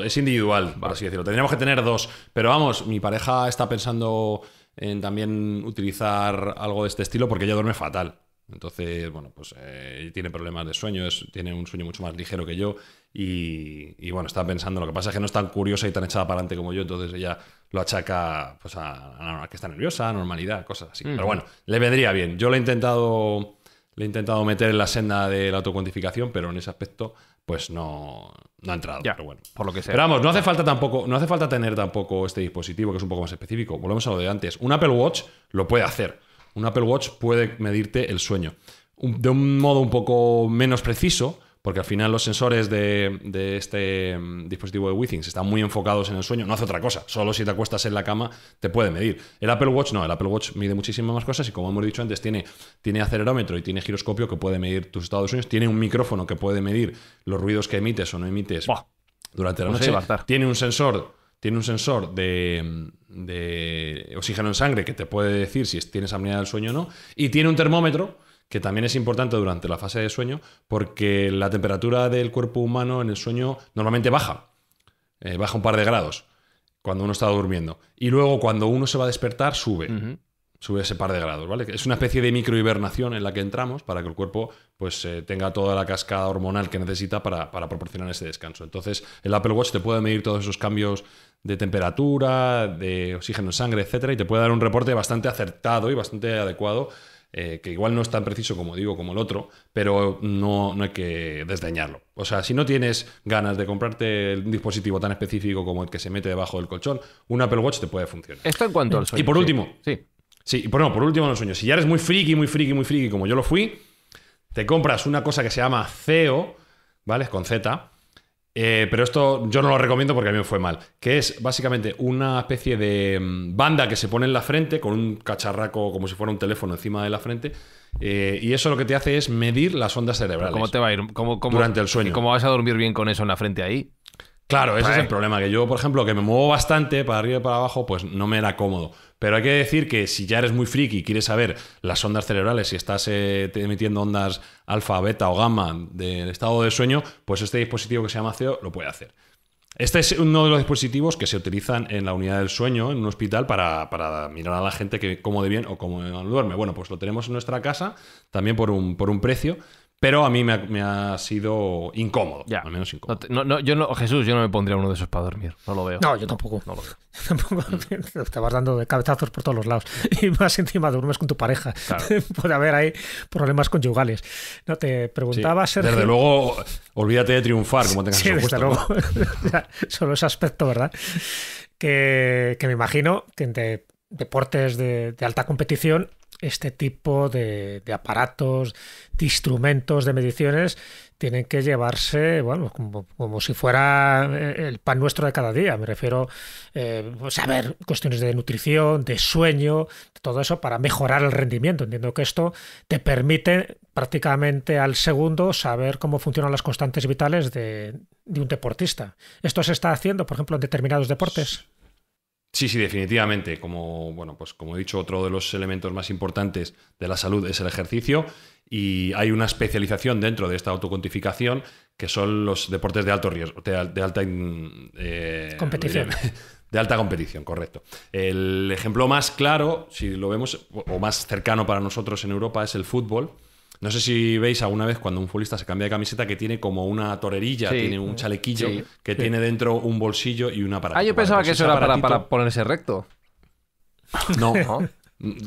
es individual, por así decirlo. Tendríamos que tener dos, pero vamos, mi pareja está pensando en también utilizar algo de este estilo porque ella duerme fatal. Entonces, bueno, pues eh, tiene problemas de sueño, tiene un sueño mucho más ligero que yo. Y, bueno, está pensando, lo que pasa es que no es tan curiosa y tan echada para adelante como yo, entonces ella lo achaca pues, a, que está nerviosa, normalidad, cosas así. Pero bueno, le vendría bien. Yo lo he intentado, le he intentado meter en la senda de la autocuantificación, pero en ese aspecto pues no, ha entrado. pero bueno, por lo que sea. Pero vamos, no hace falta tampoco, no hace falta tener tampoco este dispositivo que es un poco más específico. Volvemos a lo de antes. Un Apple Watch lo puede hacer. Un Apple Watch puede medirte el sueño. de un modo un poco menos preciso, porque al final los sensores de, este mm, dispositivo de Withings están muy enfocados en el sueño, no hace otra cosa, solo si te acuestas en la cama te puede medir. El Apple Watch no, el Apple Watch mide muchísimas más cosas y como hemos dicho antes tiene, tiene acelerómetro y tiene giroscopio que puede medir tus estados de sueño. tiene un micrófono que puede medir los ruidos que emites o no emites durante la pues noche, tiene un sensor tiene un sensor de, de, oxígeno en sangre que te puede decir si tienes apnea del sueño o no, y tiene un termómetro que también es importante durante la fase de sueño porque la temperatura del cuerpo humano en el sueño normalmente baja, eh, baja un par de grados cuando uno está durmiendo. Y luego cuando uno se va a despertar sube. Sube ese par de grados, ¿vale? Es una especie de microhibernación en la que entramos para que el cuerpo pues, eh, tenga toda la cascada hormonal que necesita para, para proporcionar ese descanso. Entonces, el Apple Watch te puede medir todos esos cambios de temperatura, de oxígeno en sangre, etcétera, y te puede dar un reporte bastante acertado y bastante adecuado eh, que igual no es tan preciso como digo como el otro, pero no, hay que desdeñarlo. O sea, si no tienes ganas de comprarte un dispositivo tan específico como el que se mete debajo del colchón, un Apple Watch te puede funcionar. Esto en cuanto al sueño. Y por último, sí. sí. por, último, los sueños. Si ya eres muy friki, muy friki, muy friki, como yo lo fui, te compras una cosa que se llama CEO, ¿vale? Con Z eh, pero esto yo no lo recomiendo porque a mí me fue mal. Que es básicamente una especie de mm, banda que se pone en la frente con un cacharraco como si fuera un teléfono encima de la frente. Eh, y eso lo que te hace es medir las ondas cerebrales. ¿Cómo te va a ir? durante el sueño. cómo vas a dormir bien con eso en la frente ahí? Claro, ese es el pues. problema. Que yo, por ejemplo, que me muevo bastante para arriba y para abajo, pues no me era cómodo. Pero hay que decir que si ya eres muy friki y quieres saber las ondas cerebrales, si estás eh, emitiendo ondas alfa, beta o gamma del estado de sueño, pues este dispositivo que se llama CEO lo puede hacer. Este es uno de los dispositivos que se utilizan en la unidad del sueño, en un hospital, para, mirar a la gente que cómo de bien o cómo duerme. Bueno, pues lo tenemos en nuestra casa, también un, por un precio, pero a mí me ha, sido incómodo. Al menos incómodo. No, yo no, Jesús, yo no me pondría uno de esos para dormir. No lo veo. No, yo tampoco. No, lo veo. Mm. Te vas dando de cabezazos por todos los lados. Y más encima duermes con tu pareja. Puede haber ahí problemas conyugales. No te preguntaba, Desde luego, olvídate de triunfar como tengas Sí, desde luego. Solo ese aspecto, ¿verdad? Que, me imagino que entre deportes de alta competición este tipo de, aparatos, de instrumentos de mediciones, tienen que llevarse, bueno, como, si fuera eh, el pan nuestro de cada día. Me refiero eh, pues, a saber cuestiones de nutrición, de sueño, todo eso para mejorar el rendimiento. Entiendo que esto te permite prácticamente al segundo saber cómo funcionan las constantes vitales de un deportista. ¿Esto se está haciendo, por ejemplo, en determinados deportes? Sí, sí, definitivamente. Como, bueno, pues como he dicho, otro de los elementos más importantes de la salud es el ejercicio y hay una especialización dentro de esta autocontificación que son los deportes de alto riesgo, de, alta eh, competición. De alta competición, correcto. El ejemplo más claro, si lo vemos, o más cercano para nosotros en Europa, es el fútbol no sé si veis alguna vez cuando un futbolista se cambia de camiseta que tiene como una torerilla, tiene un chalequillo que tiene dentro un bolsillo y una aparato. Ah, yo pensaba pues que eso era para, ponerse recto. No.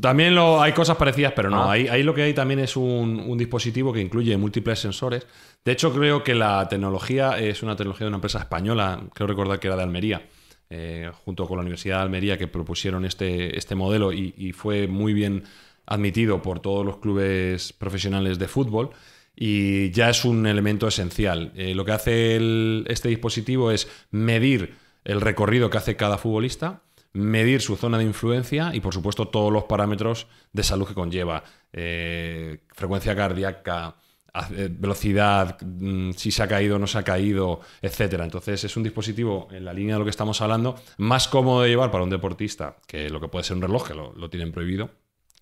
También hay cosas parecidas, pero no. Ah. Ahí, lo que hay también es un, dispositivo que incluye múltiples sensores. De hecho, creo que la tecnología es una tecnología de una empresa española, creo recordar que era de Almería, eh, junto con la Universidad de Almería, que propusieron este, este modelo y fue muy bien admitido por todos los clubes profesionales de fútbol y ya es un elemento esencial. Eh, lo que hace este dispositivo es medir el recorrido que hace cada futbolista, medir su zona de influencia y, por supuesto, todos los parámetros de salud que conlleva. Eh, frecuencia cardíaca, eh, velocidad, mm, si se ha caído o no se ha caído, etcétera. Entonces es un dispositivo en la línea de lo que estamos hablando, más cómodo de llevar para un deportista que lo que puede ser un reloj, que lo tienen prohibido,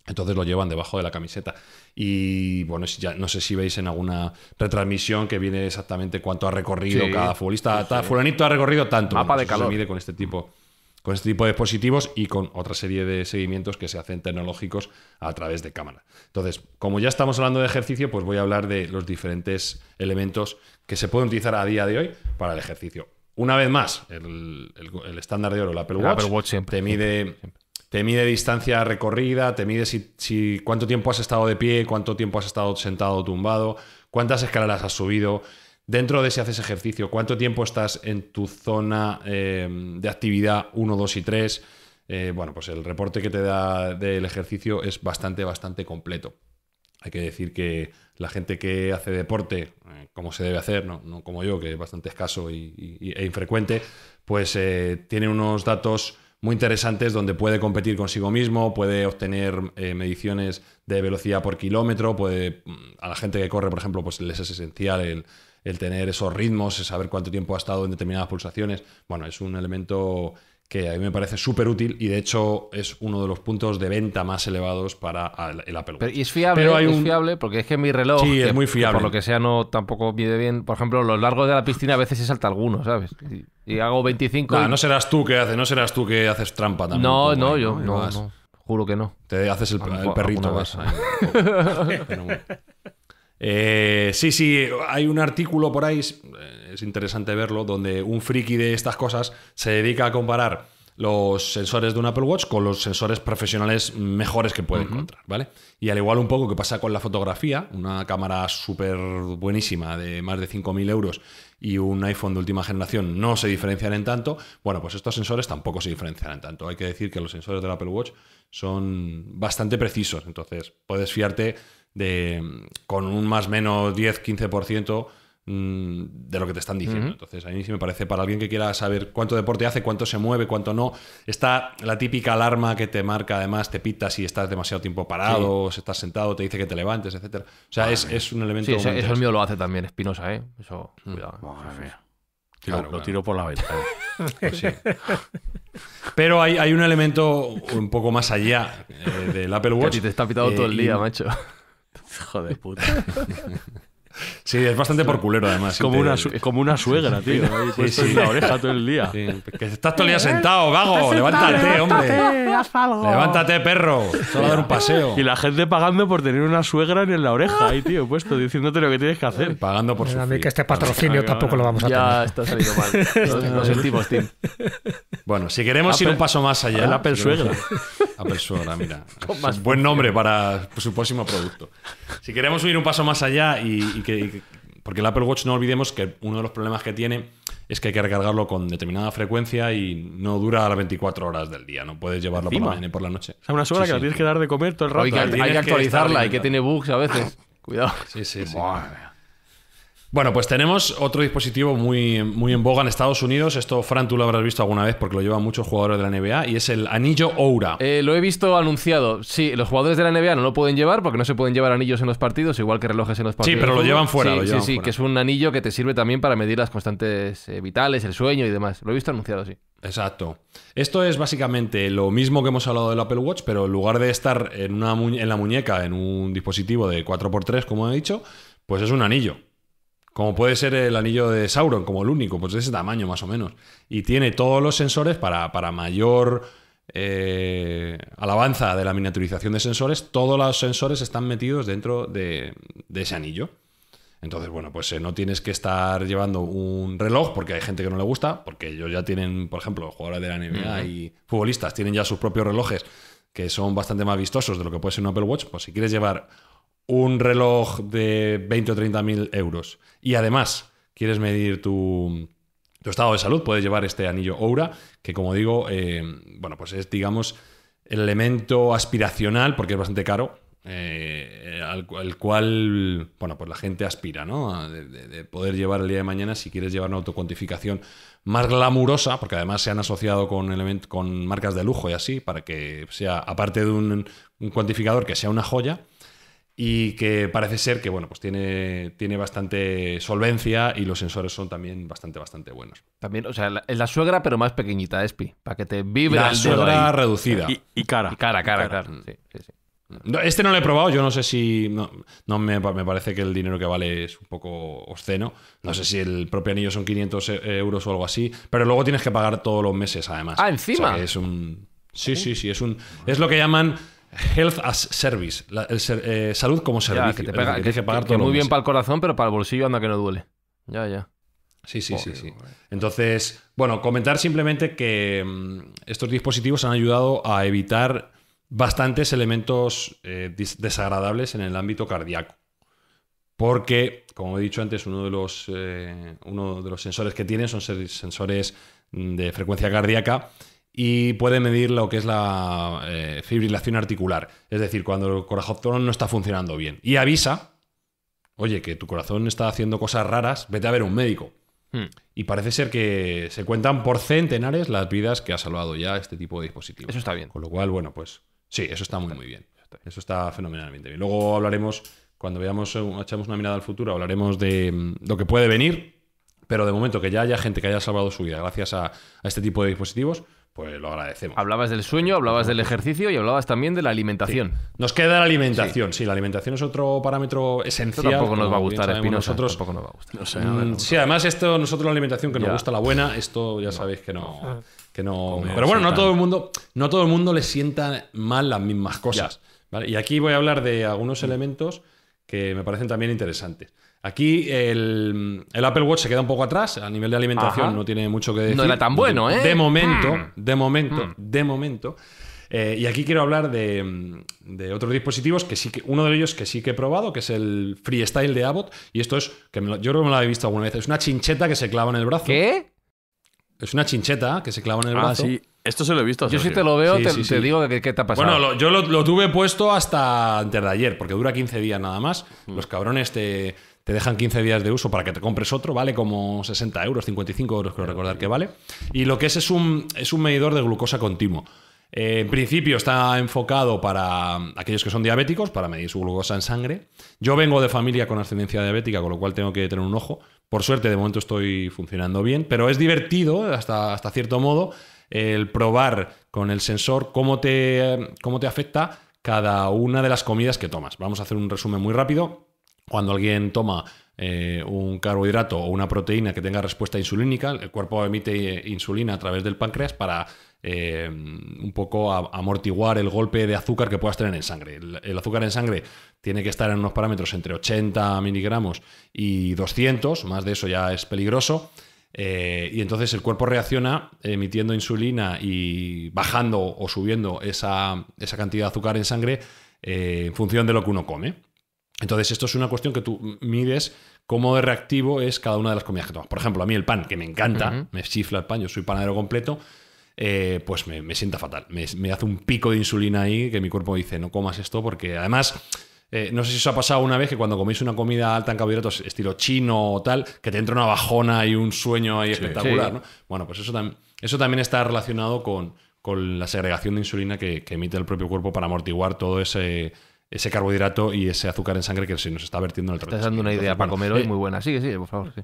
entonces lo llevan debajo de la camiseta. Y bueno, ya, no sé si veis en alguna retransmisión que viene exactamente cuánto ha recorrido cada futbolista. Fulanito ha recorrido tanto. Mapa de calor. Se mide con este tipo con este tipo de dispositivos y con otra serie de seguimientos que se hacen tecnológicos a través de cámara. Entonces, como ya estamos hablando de ejercicio, pues voy a hablar de los diferentes elementos que se pueden utilizar a día de hoy para el ejercicio. Una vez más, el, estándar de oro, el Apple Watch, te mide te mide distancia recorrida, te mide si, si, cuánto tiempo has estado de pie, cuánto tiempo has estado sentado o tumbado, cuántas escaleras has subido. Dentro de si haces ejercicio, cuánto tiempo estás en tu zona em, de actividad 1, 2 y 3. Eh, bueno, pues el reporte que te da del ejercicio es bastante, bastante completo. Hay que decir que la gente que hace deporte, eh, como se debe hacer, no, como yo, que es bastante escaso y, e infrecuente, pues eh, tiene unos datos muy interesantes donde puede competir consigo mismo, puede obtener eh, mediciones de velocidad por kilómetro, puede mm, a la gente que corre, por ejemplo, pues les es esencial el, el tener esos ritmos, saber cuánto tiempo ha estado en determinadas pulsaciones. Bueno, es un elemento que a mí me parece súper útil y de hecho es uno de los puntos de venta más elevados para el Apple y es fiable, fiable porque es que mi reloj, sí, es muy fiable. por lo que sea, no tampoco mide bien. Por ejemplo, los largos de la piscina a veces se salta alguno, ¿sabes? Y, hago 25. No serás tú que haces, no serás tú que haces trampa también. No, no, ¿eh? yo no, juro que no. Te haces el, perrito, eh, sí, sí, hay un artículo por ahí, eh, es interesante verlo, donde un friki de estas cosas se dedica a comparar los sensores de un Apple Watch con los sensores profesionales mejores que puede encontrar, ¿vale? Y al igual un poco que pasa con la fotografía, una cámara súper buenísima de más de 5.000 euros y un iPhone de última generación no se diferencian en tanto, bueno, pues estos sensores tampoco se diferencian en tanto. Hay que decir que los sensores del Apple Watch son bastante precisos, entonces puedes fiarte de, con un más o menos 10-15% mm, de lo que te están diciendo. Entonces, a mí sí me parece, para alguien que quiera saber cuánto deporte hace, cuánto se mueve, cuánto no, está la típica alarma que te marca, además te pita si estás demasiado tiempo parado, si estás sentado, te dice que te levantes, etcétera, O sea, es, un elemento... Sí, eso, el mío lo hace también, Espinosa, ¿eh? Eso, mm. cuidado. lo tiro por la ventana. Pues Pero hay, hay, un elemento un poco más allá eh, del Apple Watch. Y te está pitado eh, todo el día, macho. Hijo de puta. Sí, es bastante por culero además. Es como, una, como una suegra, tío. la oreja todo el día. Que estás todo el día sentado, vago Levántate, hombre. Levántate, perro. Solo a dar un paseo. Y la gente pagando por tener una suegra en la oreja ahí, tío, puesto, diciéndote lo que tienes que hacer. Pagando por A mí que este patrocinio tampoco lo vamos a tener. Ya mal. sentimos, este Bueno, si queremos ir un paso más allá. El Apple Suegra. Apple Suegra, mira. buen nombre para su próximo producto. Si queremos ir un paso más allá y porque el Apple Watch no olvidemos que uno de los problemas que tiene es que hay que recargarlo con determinada frecuencia y no dura las 24 horas del día. No puedes llevarlo por la por la noche. O una sola que tienes que dar de comer todo el rato. hay, que actualizarla y que tiene bugs a veces. Cuidado. Sí, sí, sí. Bueno, pues tenemos otro dispositivo muy, muy en boga en Estados Unidos. Esto, Fran, tú lo habrás visto alguna vez porque lo llevan muchos jugadores de la NBA y es el anillo Oura. Eh, lo he visto anunciado. Sí, los jugadores de la NBA no lo pueden llevar porque no se pueden llevar anillos en los partidos, igual que relojes en los partidos. Sí, pero lo llevan fuera. Sí, sí, sí, que es un anillo que te sirve también para medir las constantes eh, vitales, el sueño y demás. Lo he visto anunciado, sí. Exacto. Esto es básicamente lo mismo que hemos hablado del Apple Watch, pero en lugar de estar en, una en la muñeca, en un dispositivo de 4x3, como he dicho, pues es un anillo. Como puede ser el anillo de Sauron, como el único, pues de ese tamaño más o menos. Y tiene todos los sensores para, mayor eh, alabanza de la miniaturización de sensores. Todos los sensores están metidos dentro de, ese anillo. Entonces, bueno, pues eh, no tienes que estar llevando un reloj, porque hay gente que no le gusta, porque ellos ya tienen, por ejemplo, jugadores de la NBA y futbolistas tienen ya sus propios relojes que son bastante más vistosos de lo que puede ser un Apple Watch. Pues si quieres llevar un reloj de 20 o 30 mil euros y además quieres medir tu, estado de salud, puedes llevar este anillo Oura, que como digo, eh, bueno, pues es, digamos, el elemento aspiracional, porque es bastante caro, eh, al, cual, bueno, pues la gente aspira, ¿no? De, poder llevar el día de mañana, si quieres llevar una autocuantificación más glamurosa, porque además se han asociado con, con marcas de lujo y así, para que sea, aparte de un cuantificador que sea una joya, y que parece ser que bueno, pues tiene, tiene bastante solvencia y los sensores son también bastante, bastante buenos. También, o sea, es la suegra pero más pequeñita, Espi, para que te vibre la suegra reducida. Y, cara. cara, cara, cara. este no lo he probado, yo no sé si. No, me, parece que el dinero que vale es un poco obsceno. No sé si el propio anillo son 500 e, euros o algo así, pero luego tienes que pagar todos los meses además. Ah, encima. es un. Sí, sí, sí, es un. Es lo que llaman Health as Service, eh, salud como servicio. que te pega, que, muy bien para el corazón, pero para el bolsillo anda que no duele. Ya, ya. Sí, sí, sí, Entonces, bueno, comentar simplemente que mm, estos dispositivos han ayudado a evitar bastantes elementos eh, desagradables en el ámbito cardíaco. Porque, como he dicho antes, uno de los, eh, uno de los sensores que tienen son sensores mm, de frecuencia cardíaca y puede medir lo que es la eh, fibrilación articular, es decir, cuando el corazón no está funcionando bien. Y avisa, oye, que tu corazón está haciendo cosas raras, vete a ver a un médico. Hmm. Y parece ser que se cuentan por centenares las vidas que ha salvado ya este tipo de dispositivos. Eso está bien. Con lo cual, bueno, pues sí, eso está muy, muy bien. Eso está fenomenalmente bien. Luego hablaremos, cuando veamos, eh, echamos una mirada al futuro, hablaremos de mm, lo que puede venir, pero de momento que ya haya gente que haya salvado su vida gracias a este tipo de dispositivos, pues lo agradecemos. Hablabas del sueño, hablabas del ejercicio y hablabas también de la alimentación. Nos queda la alimentación, sí. la alimentación es otro parámetro esencial. tampoco nos va a gustar, el nosotros... tampoco nos va a gustar. Mm, sí, además esto, nosotros la alimentación que nos gusta, la buena, esto ya sabéis que no... Que no pero bueno, no todo, el mundo, no todo el mundo le sientan mal las mismas cosas. Y aquí voy a hablar de algunos elementos que me parecen también interesantes. Aquí el, Apple Watch se queda un poco atrás a nivel de alimentación, no tiene mucho que decir. No era tan bueno, ¿eh? De momento, mm. de momento, mm. de momento. Eh, y aquí quiero hablar de, otros dispositivos que sí que, uno de ellos que sí que he probado, que es el Freestyle de Abbott. Y esto es, que yo creo que me lo había visto alguna vez, es una chincheta que se clava en el brazo. ¿Qué? Es una chincheta que se clava en el ah, brazo. Sí. Esto se lo he visto. Yo si te lo veo, te, digo qué te ha pasado. Bueno, yo lo, tuve puesto hasta antes de ayer, porque dura 15 días nada más. Mm. Los cabrones te, te dejan 15 días de uso para que te compres otro, vale como 60 euros, 55 euros, creo recordar que vale. Y lo que es es un, es un medidor de glucosa continuo. Eh, en principio está enfocado para aquellos que son diabéticos, para medir su glucosa en sangre. Yo vengo de familia con ascendencia diabética, con lo cual tengo que tener un ojo. Por suerte, de momento estoy funcionando bien, pero es divertido hasta, hasta cierto modo el probar con el sensor cómo te, cómo te afecta cada una de las comidas que tomas. Vamos a hacer un resumen muy rápido. Cuando alguien toma eh, un carbohidrato o una proteína que tenga respuesta insulínica, el cuerpo emite eh, insulina a través del páncreas para eh, un poco amortiguar el golpe de azúcar que puedas tener en sangre. El, azúcar en sangre tiene que estar en unos parámetros entre 80 miligramos y 200, más de eso ya es peligroso. y entonces el cuerpo reacciona emitiendo insulina y bajando o subiendo esa cantidad de azúcar en sangre en función de lo que uno come. Entonces, esto es una cuestión que tú mides cómo de reactivo es cada una de las comidas que tomas. Por ejemplo, a mí el pan, que me encanta, me chifla el pan, yo soy panadero completo, eh, pues me, sienta fatal. Me, hace un pico de insulina ahí que mi cuerpo dice, no comas esto, porque además, eh, no sé si os ha pasado una vez que cuando coméis una comida alta en carbohidratos, estilo chino o tal, que te entra una bajona y un sueño ahí espectacular, Bueno, pues eso, eso también está relacionado con, con la segregación de insulina que emite el propio cuerpo para amortiguar todo ese ese carbohidrato y ese azúcar en sangre que se nos está vertiendo en el Estás dando una idea para comer hoy eh, muy buena. Sí, sí, por favor. Sí.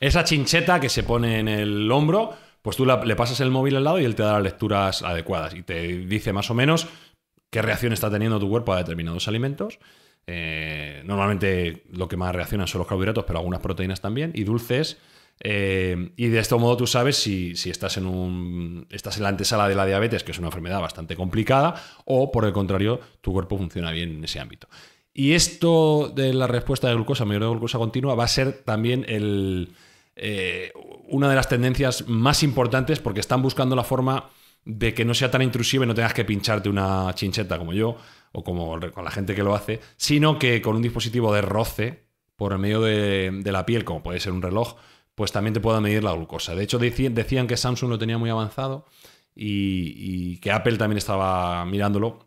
Esa chincheta que se pone en el hombro, pues tú le pasas el móvil al lado y él te da las lecturas adecuadas y te dice más o menos qué reacción está teniendo tu cuerpo a determinados alimentos. Eh, normalmente lo que más reaccionan son los carbohidratos, pero algunas proteínas también. Y dulces, eh, y de este modo tú sabes si, estás, en un, estás en la antesala de la diabetes, que es una enfermedad bastante complicada, o por el contrario, tu cuerpo funciona bien en ese ámbito. Y esto de la respuesta de glucosa, mayor de glucosa continua, va a ser también el, eh, una de las tendencias más importantes porque están buscando la forma de que no sea tan intrusiva y no tengas que pincharte una chincheta como yo o como con la gente que lo hace, sino que con un dispositivo de roce por el medio de la piel, como puede ser un reloj, pues también te pueda medir la glucosa. De hecho, decían que Samsung lo tenía muy avanzado y, que Apple también estaba mirándolo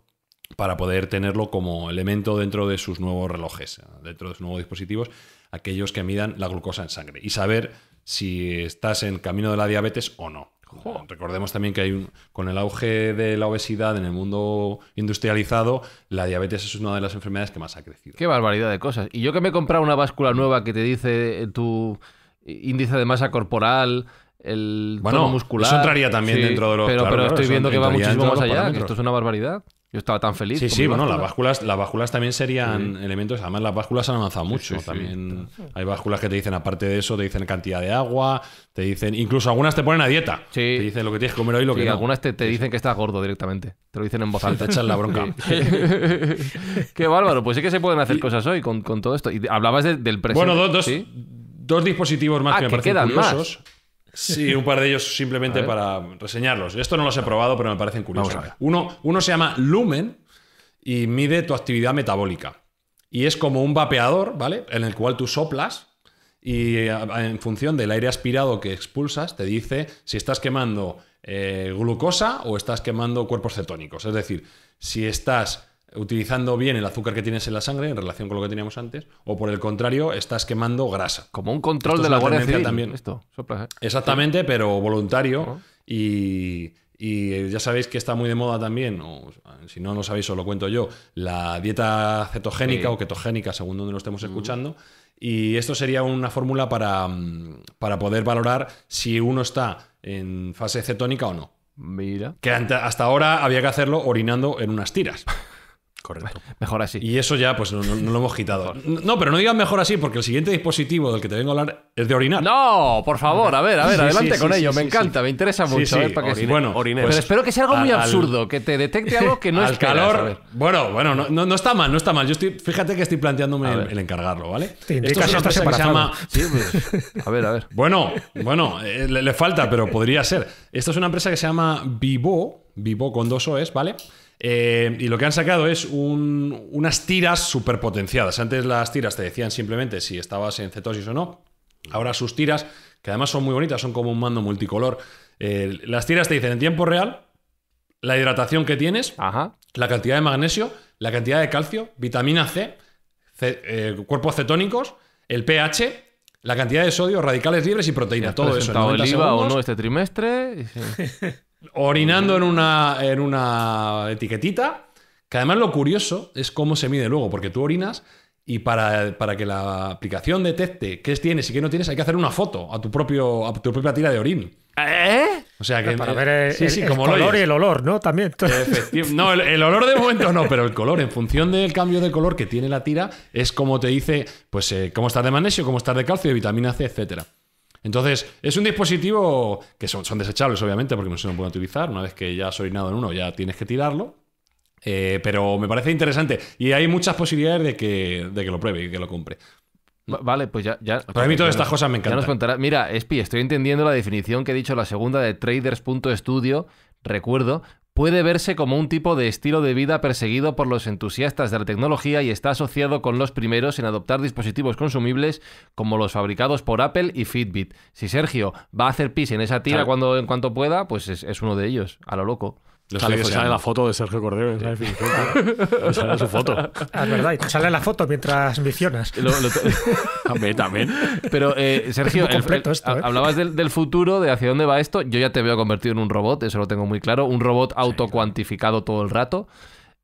para poder tenerlo como elemento dentro de sus nuevos relojes, dentro de sus nuevos dispositivos, aquellos que midan la glucosa en sangre y saber si estás en camino de la diabetes o no. Recordemos también que hay un, con el auge de la obesidad en el mundo industrializado, la diabetes es una de las enfermedades que más ha crecido. Qué barbaridad de cosas. Y yo que me he comprado una báscula nueva que te dice tu índice de masa corporal, el bueno, muscular. Eso entraría también dentro de los. Pero, pero estoy viendo que va muchísimo más allá, esto es una barbaridad. Yo estaba tan feliz. Sí, sí, bueno, las básculas, las básculas también serían elementos. Además, las básculas han avanzado mucho. también hay básculas que te dicen, aparte de eso, te dicen cantidad de agua, te dicen. Incluso algunas te ponen a dieta. Te dicen lo que tienes que comer hoy y lo que no. Algunas te, te, dicen que estás gordo directamente. Te lo dicen en voz alta. Te echan la bronca. Qué bárbaro. Pues sí que se pueden hacer cosas hoy con, todo esto. Y hablabas del presente. Bueno, dos. dos dos dispositivos más ah, que me parecen curiosos. Sí, un par de ellos simplemente para reseñarlos. Esto no los he probado, pero me parecen curiosos. Uno, uno se llama Lumen y mide tu actividad metabólica. Y es como un vapeador, ¿vale? En el cual tú soplas y eh, en función del aire aspirado que expulsas, te dice si estás quemando eh, glucosa o estás quemando cuerpos cetónicos. Es decir, si estás utilizando bien el azúcar que tienes en la sangre en relación con lo que teníamos antes, o por el contrario, estás quemando grasa. Como un control de la Guardia También. Esto, ¿eh? Exactamente, pero voluntario. y, eh, ya sabéis que está muy de moda también, si no lo sabéis os lo cuento yo, la dieta cetogénica o ketogénica, según donde lo estemos escuchando. Y esto sería una fórmula para, mm, para poder valorar si uno está en fase cetónica o no. Mira. Que hasta ahora había que hacerlo orinando en unas tiras. Correcto. Mejor así. Y eso ya, pues no, lo hemos quitado. No, pero no digas mejor así, porque el siguiente dispositivo del que te vengo a hablar es de orinar. No, por favor, a ver, a ver, adelante con ello. me encanta, me interesa mucho. A ver, eh, para que bueno, pero espero que sea algo muy absurdo, que te detecte algo que no es. calor. Bueno, bueno, no, está mal, no está mal. Yo estoy, fíjate que estoy planteándome el, encargarlo, ¿vale? Esto es una empresa que se llama. Pues, a ver, a ver. Bueno, bueno, eh, le, falta, pero podría ser. Esto es una empresa que se llama Vivo, Vivo con dos O's, ¿vale? Eh, y lo que han sacado es unas tiras superpotenciadas. Antes las tiras te decían simplemente si estabas en cetosis o no. Ahora sus tiras, que además son muy bonitas, son como un mando multicolor. Eh, las tiras te dicen en tiempo real la hidratación que tienes, la cantidad de magnesio, la cantidad de calcio, vitamina C, eh, cuerpos cetónicos, el pH, la cantidad de sodio, radicales libres y proteína. Todo eso. En el IVA o no este trimestre? Orinando en una, en una etiquetita, que además lo curioso es cómo se mide luego, porque tú orinas y para, que la aplicación detecte qué tienes y qué no tienes, hay que hacer una foto a tu, propio, a tu propia tira de orín. ¿Eh? O sea que. Para ver eh, el, color y el olor, ¿no? También. No, el, olor de momento no, pero el color, en función del cambio de color que tiene la tira, es como te dice, pues, eh, cómo estás de magnesio, cómo estás de calcio, de vitamina C, etcétera. Entonces, es un dispositivo que son, desechables, obviamente, porque no se pueden utilizar. Una vez que ya has orinado en uno, ya tienes que tirarlo. Eh, pero me parece interesante. Y hay muchas posibilidades de que, de que lo pruebe y que lo compre. Vale, pues ya. ya Para mí todas estas cosas me encantan. Ya nos Mira, Espi, estoy entendiendo la definición que he dicho la segunda de traders.studio. Recuerdo, puede verse como un tipo de estilo de vida perseguido por los entusiastas de la tecnología y está asociado con los primeros en adoptar dispositivos consumibles como los fabricados por Apple y Fitbit. Si Sergio va a hacer pis en esa tira cuando, en cuanto pueda, pues es uno de ellos, a lo loco sale, la foto de Sergio Cordero. ¿sabes? sale su foto. Ah, es verdad, y te sale la foto mientras misionas. a lo también, Pero, eh, Sergio, ¿eh? hablabas del, futuro, de hacia dónde va esto. Yo ya te veo convertido en un robot, eso lo tengo muy claro. Un robot autocuantificado todo el rato.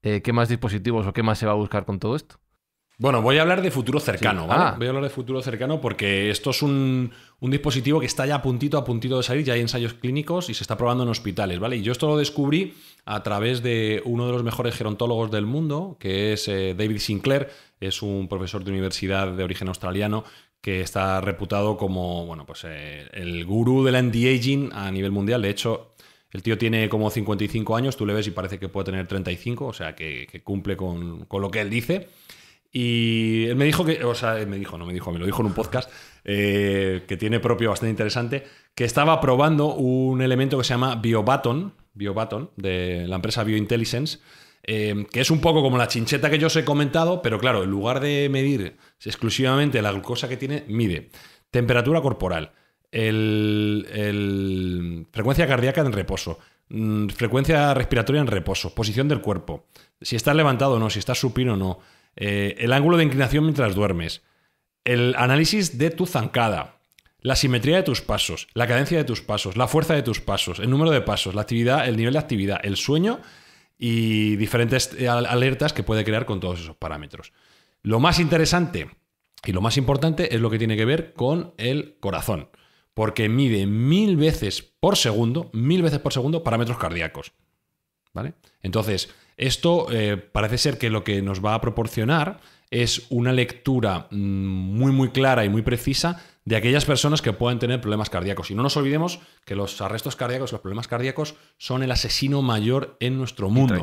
Eh, ¿Qué más dispositivos o qué más se va a buscar con todo esto? Bueno, voy a hablar de futuro cercano, ¿vale? Ah. Voy a hablar de futuro cercano porque esto es un, dispositivo que está ya puntito a puntito de salir, ya hay ensayos clínicos y se está probando en hospitales, ¿vale? Y yo esto lo descubrí a través de uno de los mejores gerontólogos del mundo, que es eh, David Sinclair, es un profesor de universidad de origen australiano que está reputado como, bueno, pues eh, el gurú del anti-aging a nivel mundial. De hecho, el tío tiene como 55 años, tú le ves y parece que puede tener 35, o sea, que, cumple con, con lo que él dice. Y él me dijo que, o sea, él me dijo, no me dijo, me lo dijo en un podcast eh, que tiene propio bastante interesante, que estaba probando un elemento que se llama BioBaton, BioBaton, de la empresa BioIntelligence, eh, que es un poco como la chincheta que yo os he comentado, pero claro, en lugar de medir exclusivamente la glucosa que tiene, mide temperatura corporal, el, frecuencia cardíaca en reposo, mm, frecuencia respiratoria en reposo, posición del cuerpo, si estás levantado o no, si estás supino o no. Eh, el ángulo de inclinación mientras duermes, el análisis de tu zancada, la simetría de tus pasos, la cadencia de tus pasos, la fuerza de tus pasos, el número de pasos, la actividad, el nivel de actividad, el sueño y diferentes eh, alertas que puede crear con todos esos parámetros. Lo más interesante y lo más importante es lo que tiene que ver con el corazón, porque mide mil veces por segundo, mil veces por segundo parámetros cardíacos. ¿Vale? Entonces, esto eh, parece ser que lo que nos va a proporcionar es una lectura mm, muy muy clara y muy precisa de aquellas personas que pueden tener problemas cardíacos. Y no nos olvidemos que los arrestos cardíacos, los problemas cardíacos, son el asesino mayor en nuestro mundo.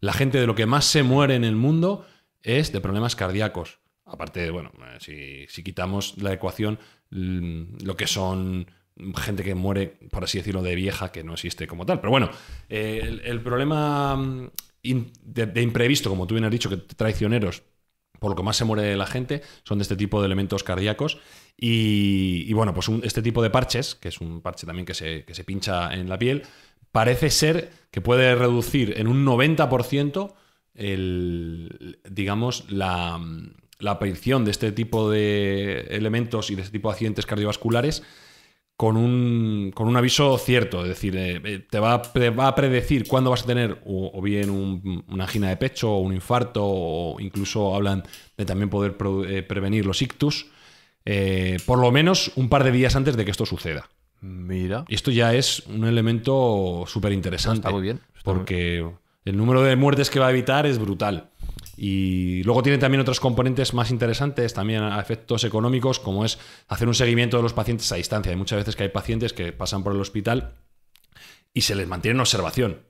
La gente de lo que más se muere en el mundo es de problemas cardíacos. Aparte, bueno, eh, si, quitamos la ecuación, mm, lo que son gente que muere, por así decirlo, de vieja, que no existe como tal. Pero bueno, eh, el, problema mm, de, imprevisto, como tú bien has dicho, que traicioneros por lo que más se muere la gente, son de este tipo de elementos cardíacos. Y, bueno, pues este tipo de parches, que es un parche también que se, pincha en la piel, parece ser que puede reducir en un 90% el, digamos, la, la aparición de este tipo de elementos y de este tipo de accidentes cardiovasculares con un, con un aviso cierto, es decir, eh, eh, te, va, a predecir cuándo vas a tener o, bien una angina de pecho o un infarto o incluso hablan de también poder eh, prevenir los ictus, por lo menos un par de días antes de que esto suceda. Mira. Y esto ya es un elemento súper interesante. Está muy bien. porque el número de muertes que va a evitar es brutal. Y luego tiene también otros componentes más interesantes, también a efectos económicos, como es hacer un seguimiento de los pacientes a distancia. Hay muchas veces que hay pacientes que pasan por el hospital y se les mantiene en observación.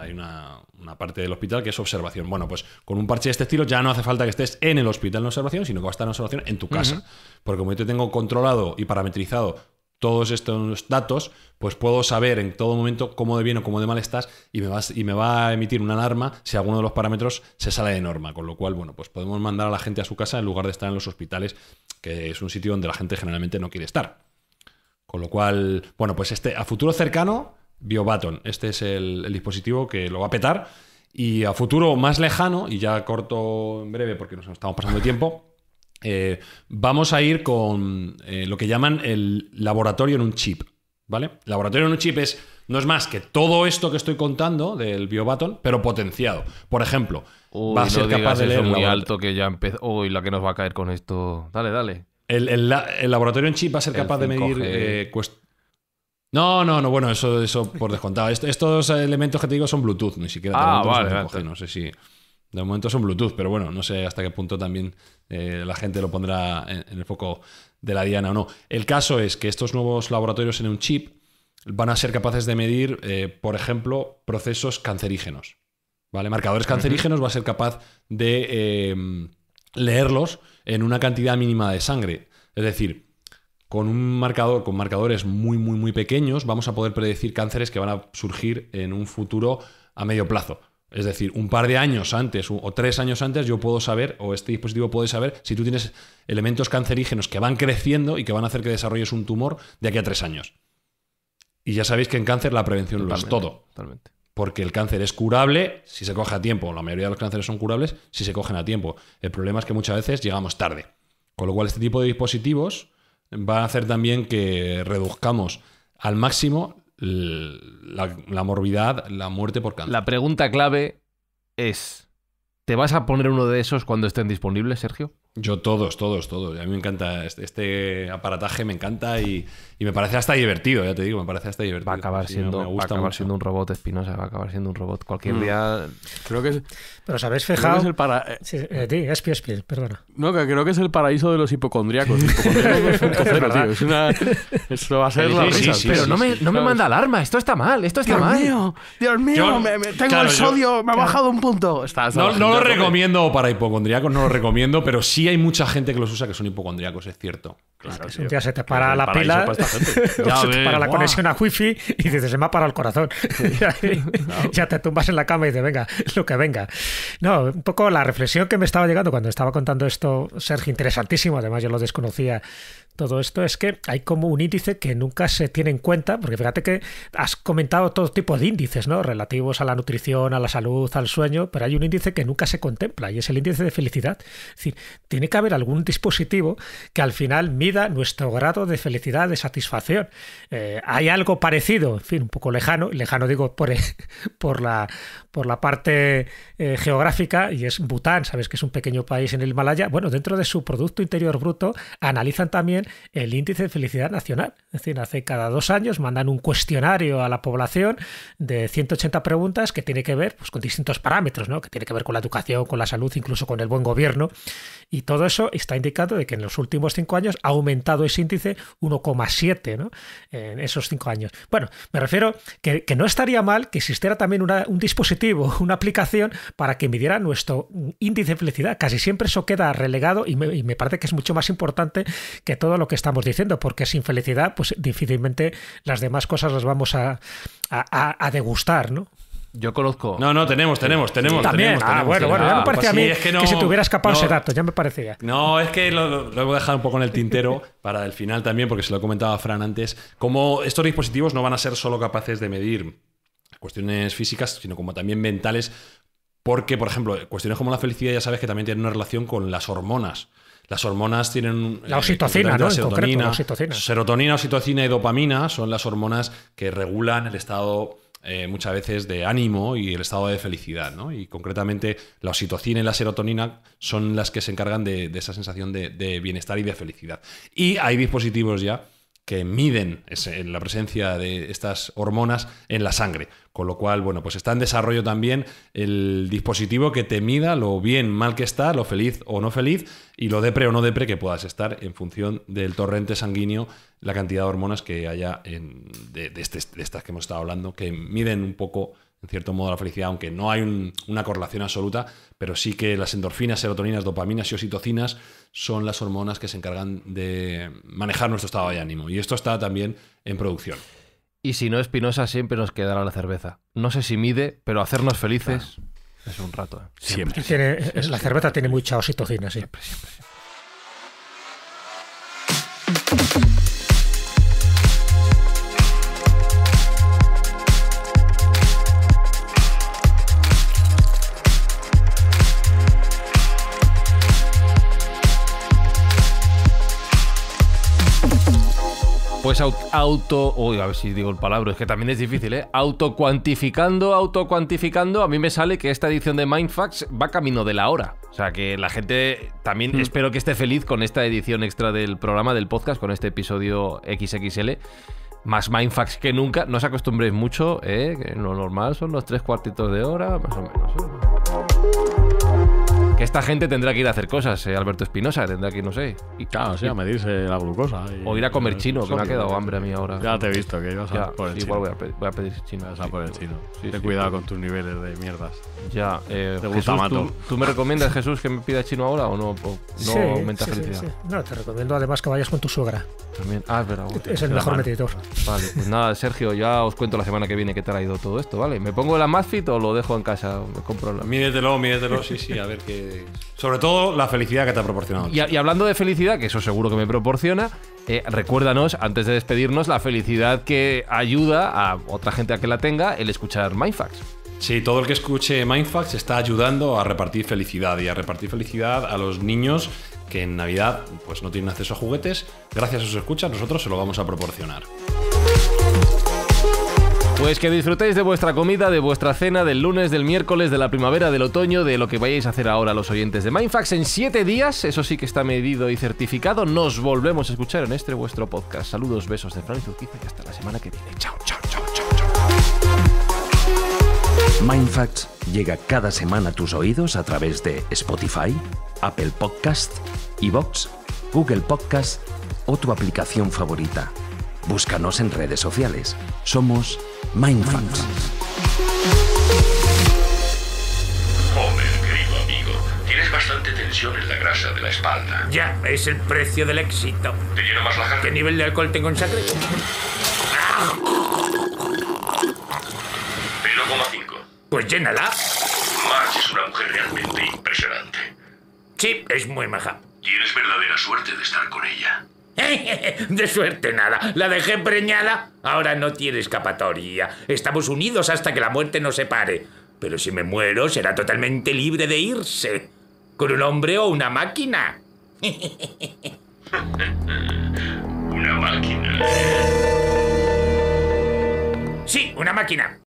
Hay una, parte del hospital que es observación. Bueno, pues con un parche de este estilo ya no hace falta que estés en el hospital en observación, sino que va a estar en observación en tu casa. Porque como yo te tengo controlado y parametrizado todos estos datos, pues puedo saber en todo momento cómo de bien o cómo de mal estás y me, vas, y me va a emitir una alarma si alguno de los parámetros se sale de norma. Con lo cual, bueno, pues podemos mandar a la gente a su casa en lugar de estar en los hospitales, que es un sitio donde la gente generalmente no quiere estar. Con lo cual, bueno, pues este a futuro cercano, BioBaton, este es el, el dispositivo que lo va a petar. Y a futuro más lejano, y ya corto en breve porque nos estamos pasando de tiempo, eh, vamos a ir con eh, lo que llaman el laboratorio en un chip. ¿Vale? Laboratorio en un chip es, no es más que todo esto que estoy contando del biobaton, pero potenciado. Por ejemplo, va a ser capaz de leer. Muy alto que ya empezó. Uy, la que nos va a caer con esto. Dale, dale. El, laboratorio en chip va a ser capaz de medir eh, no, no, no, bueno, eso, eso por descontado. estos elementos que te digo son Bluetooth, ni siquiera. Ah, vale, vale. No sé si. De momento son Bluetooth, pero bueno, no sé hasta qué punto también eh, la gente lo pondrá en, el foco de la diana o no. El caso es que estos nuevos laboratorios en un chip van a ser capaces de medir, eh, por ejemplo, procesos cancerígenos. ¿Vale? Marcadores cancerígenos va a ser capaz de eh, leerlos en una cantidad mínima de sangre. Es decir, con un marcador, con marcadores muy, muy, muy pequeños, vamos a poder predecir cánceres que van a surgir en un futuro a medio plazo. Es decir, un par de años antes o tres años antes yo puedo saber, o este dispositivo puede saber, si tú tienes elementos cancerígenos que van creciendo y que van a hacer que desarrolles un tumor de aquí a tres años. Y ya sabéis que en cáncer la prevención lo es todo. Totalmente. Porque el cáncer es curable si se coge a tiempo. La mayoría de los cánceres son curables si se cogen a tiempo. El problema es que muchas veces llegamos tarde. Con lo cual, este tipo de dispositivos va a hacer también que reduzcamos al máximo la, morbidad, la muerte por cáncer. La pregunta clave es, ¿te vas a poner uno de esos cuando estén disponibles, Sergio? Yo todos, todos, todos. A mí me encanta este, este aparataje, me encanta y y me parece hasta divertido, ya te digo, me parece hasta divertido. Va a acabar, siendo, va siendo, un robot, Espinosa, va a acabar siendo un robot. Cualquier mm. día. Creo que Pero sabéis fejado es el para... Eh, sí, eh, perdona. No, que creo que es el paraíso de los hipocondríacos. tío. Eso va a ser sí, pero no, me, no me manda alarma, esto está mal, esto está Dios mal. Mío, Dios mío, tengo el sodio, me ha bajado un punto. no, lo recomiendo para hipocondríacos, no lo recomiendo, pero sí hay mucha gente que los usa que son hipocondriacos, es cierto. Claro, un día se te para la pila, para se te para la conexión a wifi y dices, se me ha parado el corazón. ya te tumbas en la cama y dices, venga, lo que venga. No, un poco la reflexión que me estaba llegando cuando estaba contando esto, Sergio, interesantísimo, además yo lo desconocía todo esto, es que hay como un índice que nunca se tiene en cuenta, porque fíjate que has comentado todo tipo de índices, ¿no? Relativos a la nutrición, a la salud, al sueño, pero hay un índice que nunca se contempla y es el índice de felicidad. Es decir, tiene que haber algún dispositivo que al final nuestro grado de felicidad, de satisfacción. Eh, hay algo parecido, en fin, un poco lejano, lejano digo por, por, la, por la parte eh, geográfica, y es Bután, sabes que es un pequeño país en el Himalaya. Bueno, dentro de su Producto Interior Bruto analizan también el índice de felicidad nacional. Es decir, hace cada dos años mandan un cuestionario a la población de 180 preguntas que tiene que ver pues, con distintos parámetros, ¿no? que tiene que ver con la educación, con la salud, incluso con el buen gobierno. Y todo eso está indicando de que en los últimos cinco años aumentado ese índice 1,7 en esos cinco años. Bueno, me refiero que, no estaría mal que existiera también un dispositivo, una aplicación para que midiera nuestro índice de felicidad. Casi siempre eso queda relegado y me, parece que es mucho más importante que todo lo que estamos diciendo, porque sin felicidad, pues difícilmente las demás cosas las vamos a, a, a degustar, ¿no? Yo conozco. No, no, tenemos, tenemos, tenemos. También. Ah, tenemos, ah, bueno, bueno, ya me parecía pues a mí que, si se te hubiera escapado ese dato, ya me parecía. No, es que lo, lo, he dejado un poco en el tintero para el final también, porque se lo he a Fran antes. Como estos dispositivos no van a ser solo capaces de medir cuestiones físicas, sino como también mentales, porque, por ejemplo, cuestiones como la felicidad ya sabes que también tienen una relación con las hormonas. Las hormonas tienen. Eh, la oxitocina, ¿no? serotonina, la oxitocina. Serotonina, oxitocina y dopamina son las hormonas que regulan el estado eh, muchas veces de ánimo y el estado de felicidad, ¿no? Y concretamente la oxitocina y la serotonina son las que se encargan de, esa sensación de, bienestar y de felicidad. Y hay dispositivos ya que miden la presencia de estas hormonas en la sangre. Con lo cual, bueno, pues está en desarrollo también el dispositivo que te mida lo bien, mal que está, lo feliz o no feliz, y lo depre o no depre que puedas estar en función del torrente sanguíneo, la cantidad de hormonas que haya en, de este, estas que hemos estado hablando, que miden un poco en cierto modo, la felicidad, aunque no hay una correlación absoluta, pero sí que las endorfinas, serotoninas, dopaminas y oxitocinas son las hormonas que se encargan de manejar nuestro estado de ánimo. Y esto está también en producción. Y si no, Espinosa siempre nos quedará la cerveza. No sé si mide, pero hacernos felices es un rato. ¿eh? Siempre. la cerveza tiene mucha oxitocina, siempre. siempre. pues auto, uy, a ver si digo el palabra, es que también es difícil, ¿eh? Autocuantificando, autocuantificando, a mí me sale que esta edición de Mindfax va camino de la hora. O sea que la gente también mm. espero que esté feliz con esta edición extra del programa, del podcast, con este episodio XXL. Más Mindfax que nunca, no os acostumbréis mucho, ¿eh? Que lo normal son los tres cuartitos de hora, más o menos. ¿eh? Que esta gente tendrá que ir a hacer cosas, eh, Alberto Espinosa, tendrá que ir, no sé. Y, claro, a medirse la glucosa. o ir a comer chino, que me ha quedado hambre a mí ahora. Ya te he visto, que ibas a por el chino. Igual voy a, pedir, chino. Vas a por el chino. Ten cuidado con tus niveles de mierdas. Ya, eh, te gusta Jesús, ¿tú, me recomiendas, Jesús, que me pida chino ahora o no, no aumentas No, te recomiendo además que vayas con tu suegra. Ah, es el mejor Vale, pues nada, Sergio, ya os cuento la semana que viene qué te ha traído todo esto, ¿vale? ¿Me pongo la Amazfit o lo dejo en casa? Me compro la... Mídetelo, mídetelo, sí, sí, a ver qué. Sobre todo la felicidad que te ha proporcionado. Y, hablando de felicidad, que eso seguro que me proporciona, eh, recuérdanos, antes de despedirnos, la felicidad que ayuda a otra gente a que la tenga el escuchar Mindfacts. Sí, todo el que escuche Mindfax está ayudando a repartir felicidad y a repartir felicidad a los niños que en Navidad pues no tienen acceso a juguetes, gracias a sus escuchas nosotros se lo vamos a proporcionar. Pues que disfrutéis de vuestra comida, de vuestra cena, del lunes, del miércoles, de la primavera, del otoño, de lo que vayáis a hacer ahora los oyentes de Mindfax. En siete días, eso sí que está medido y certificado, nos volvemos a escuchar en este vuestro podcast. Saludos, besos de Fran y y hasta la semana que viene. Chao, chao. Mindfacts llega cada semana a tus oídos a través de Spotify, Apple Podcast, Evox, Google Podcast o tu aplicación favorita. Búscanos en redes sociales. Somos Mindfacts. Joder, oh, querido amigo, tienes bastante tensión en la grasa de la espalda. Ya, es el precio del éxito. ¿Te lleno más la ¿Qué nivel de alcohol tengo en sangre? Pues llénala. Marge es una mujer realmente impresionante. Sí, es muy maja. Tienes verdadera suerte de estar con ella. De suerte nada. La dejé preñada. Ahora no tiene escapatoria. Estamos unidos hasta que la muerte nos separe. Pero si me muero, será totalmente libre de irse. Con un hombre o una máquina. una máquina. Sí, una máquina.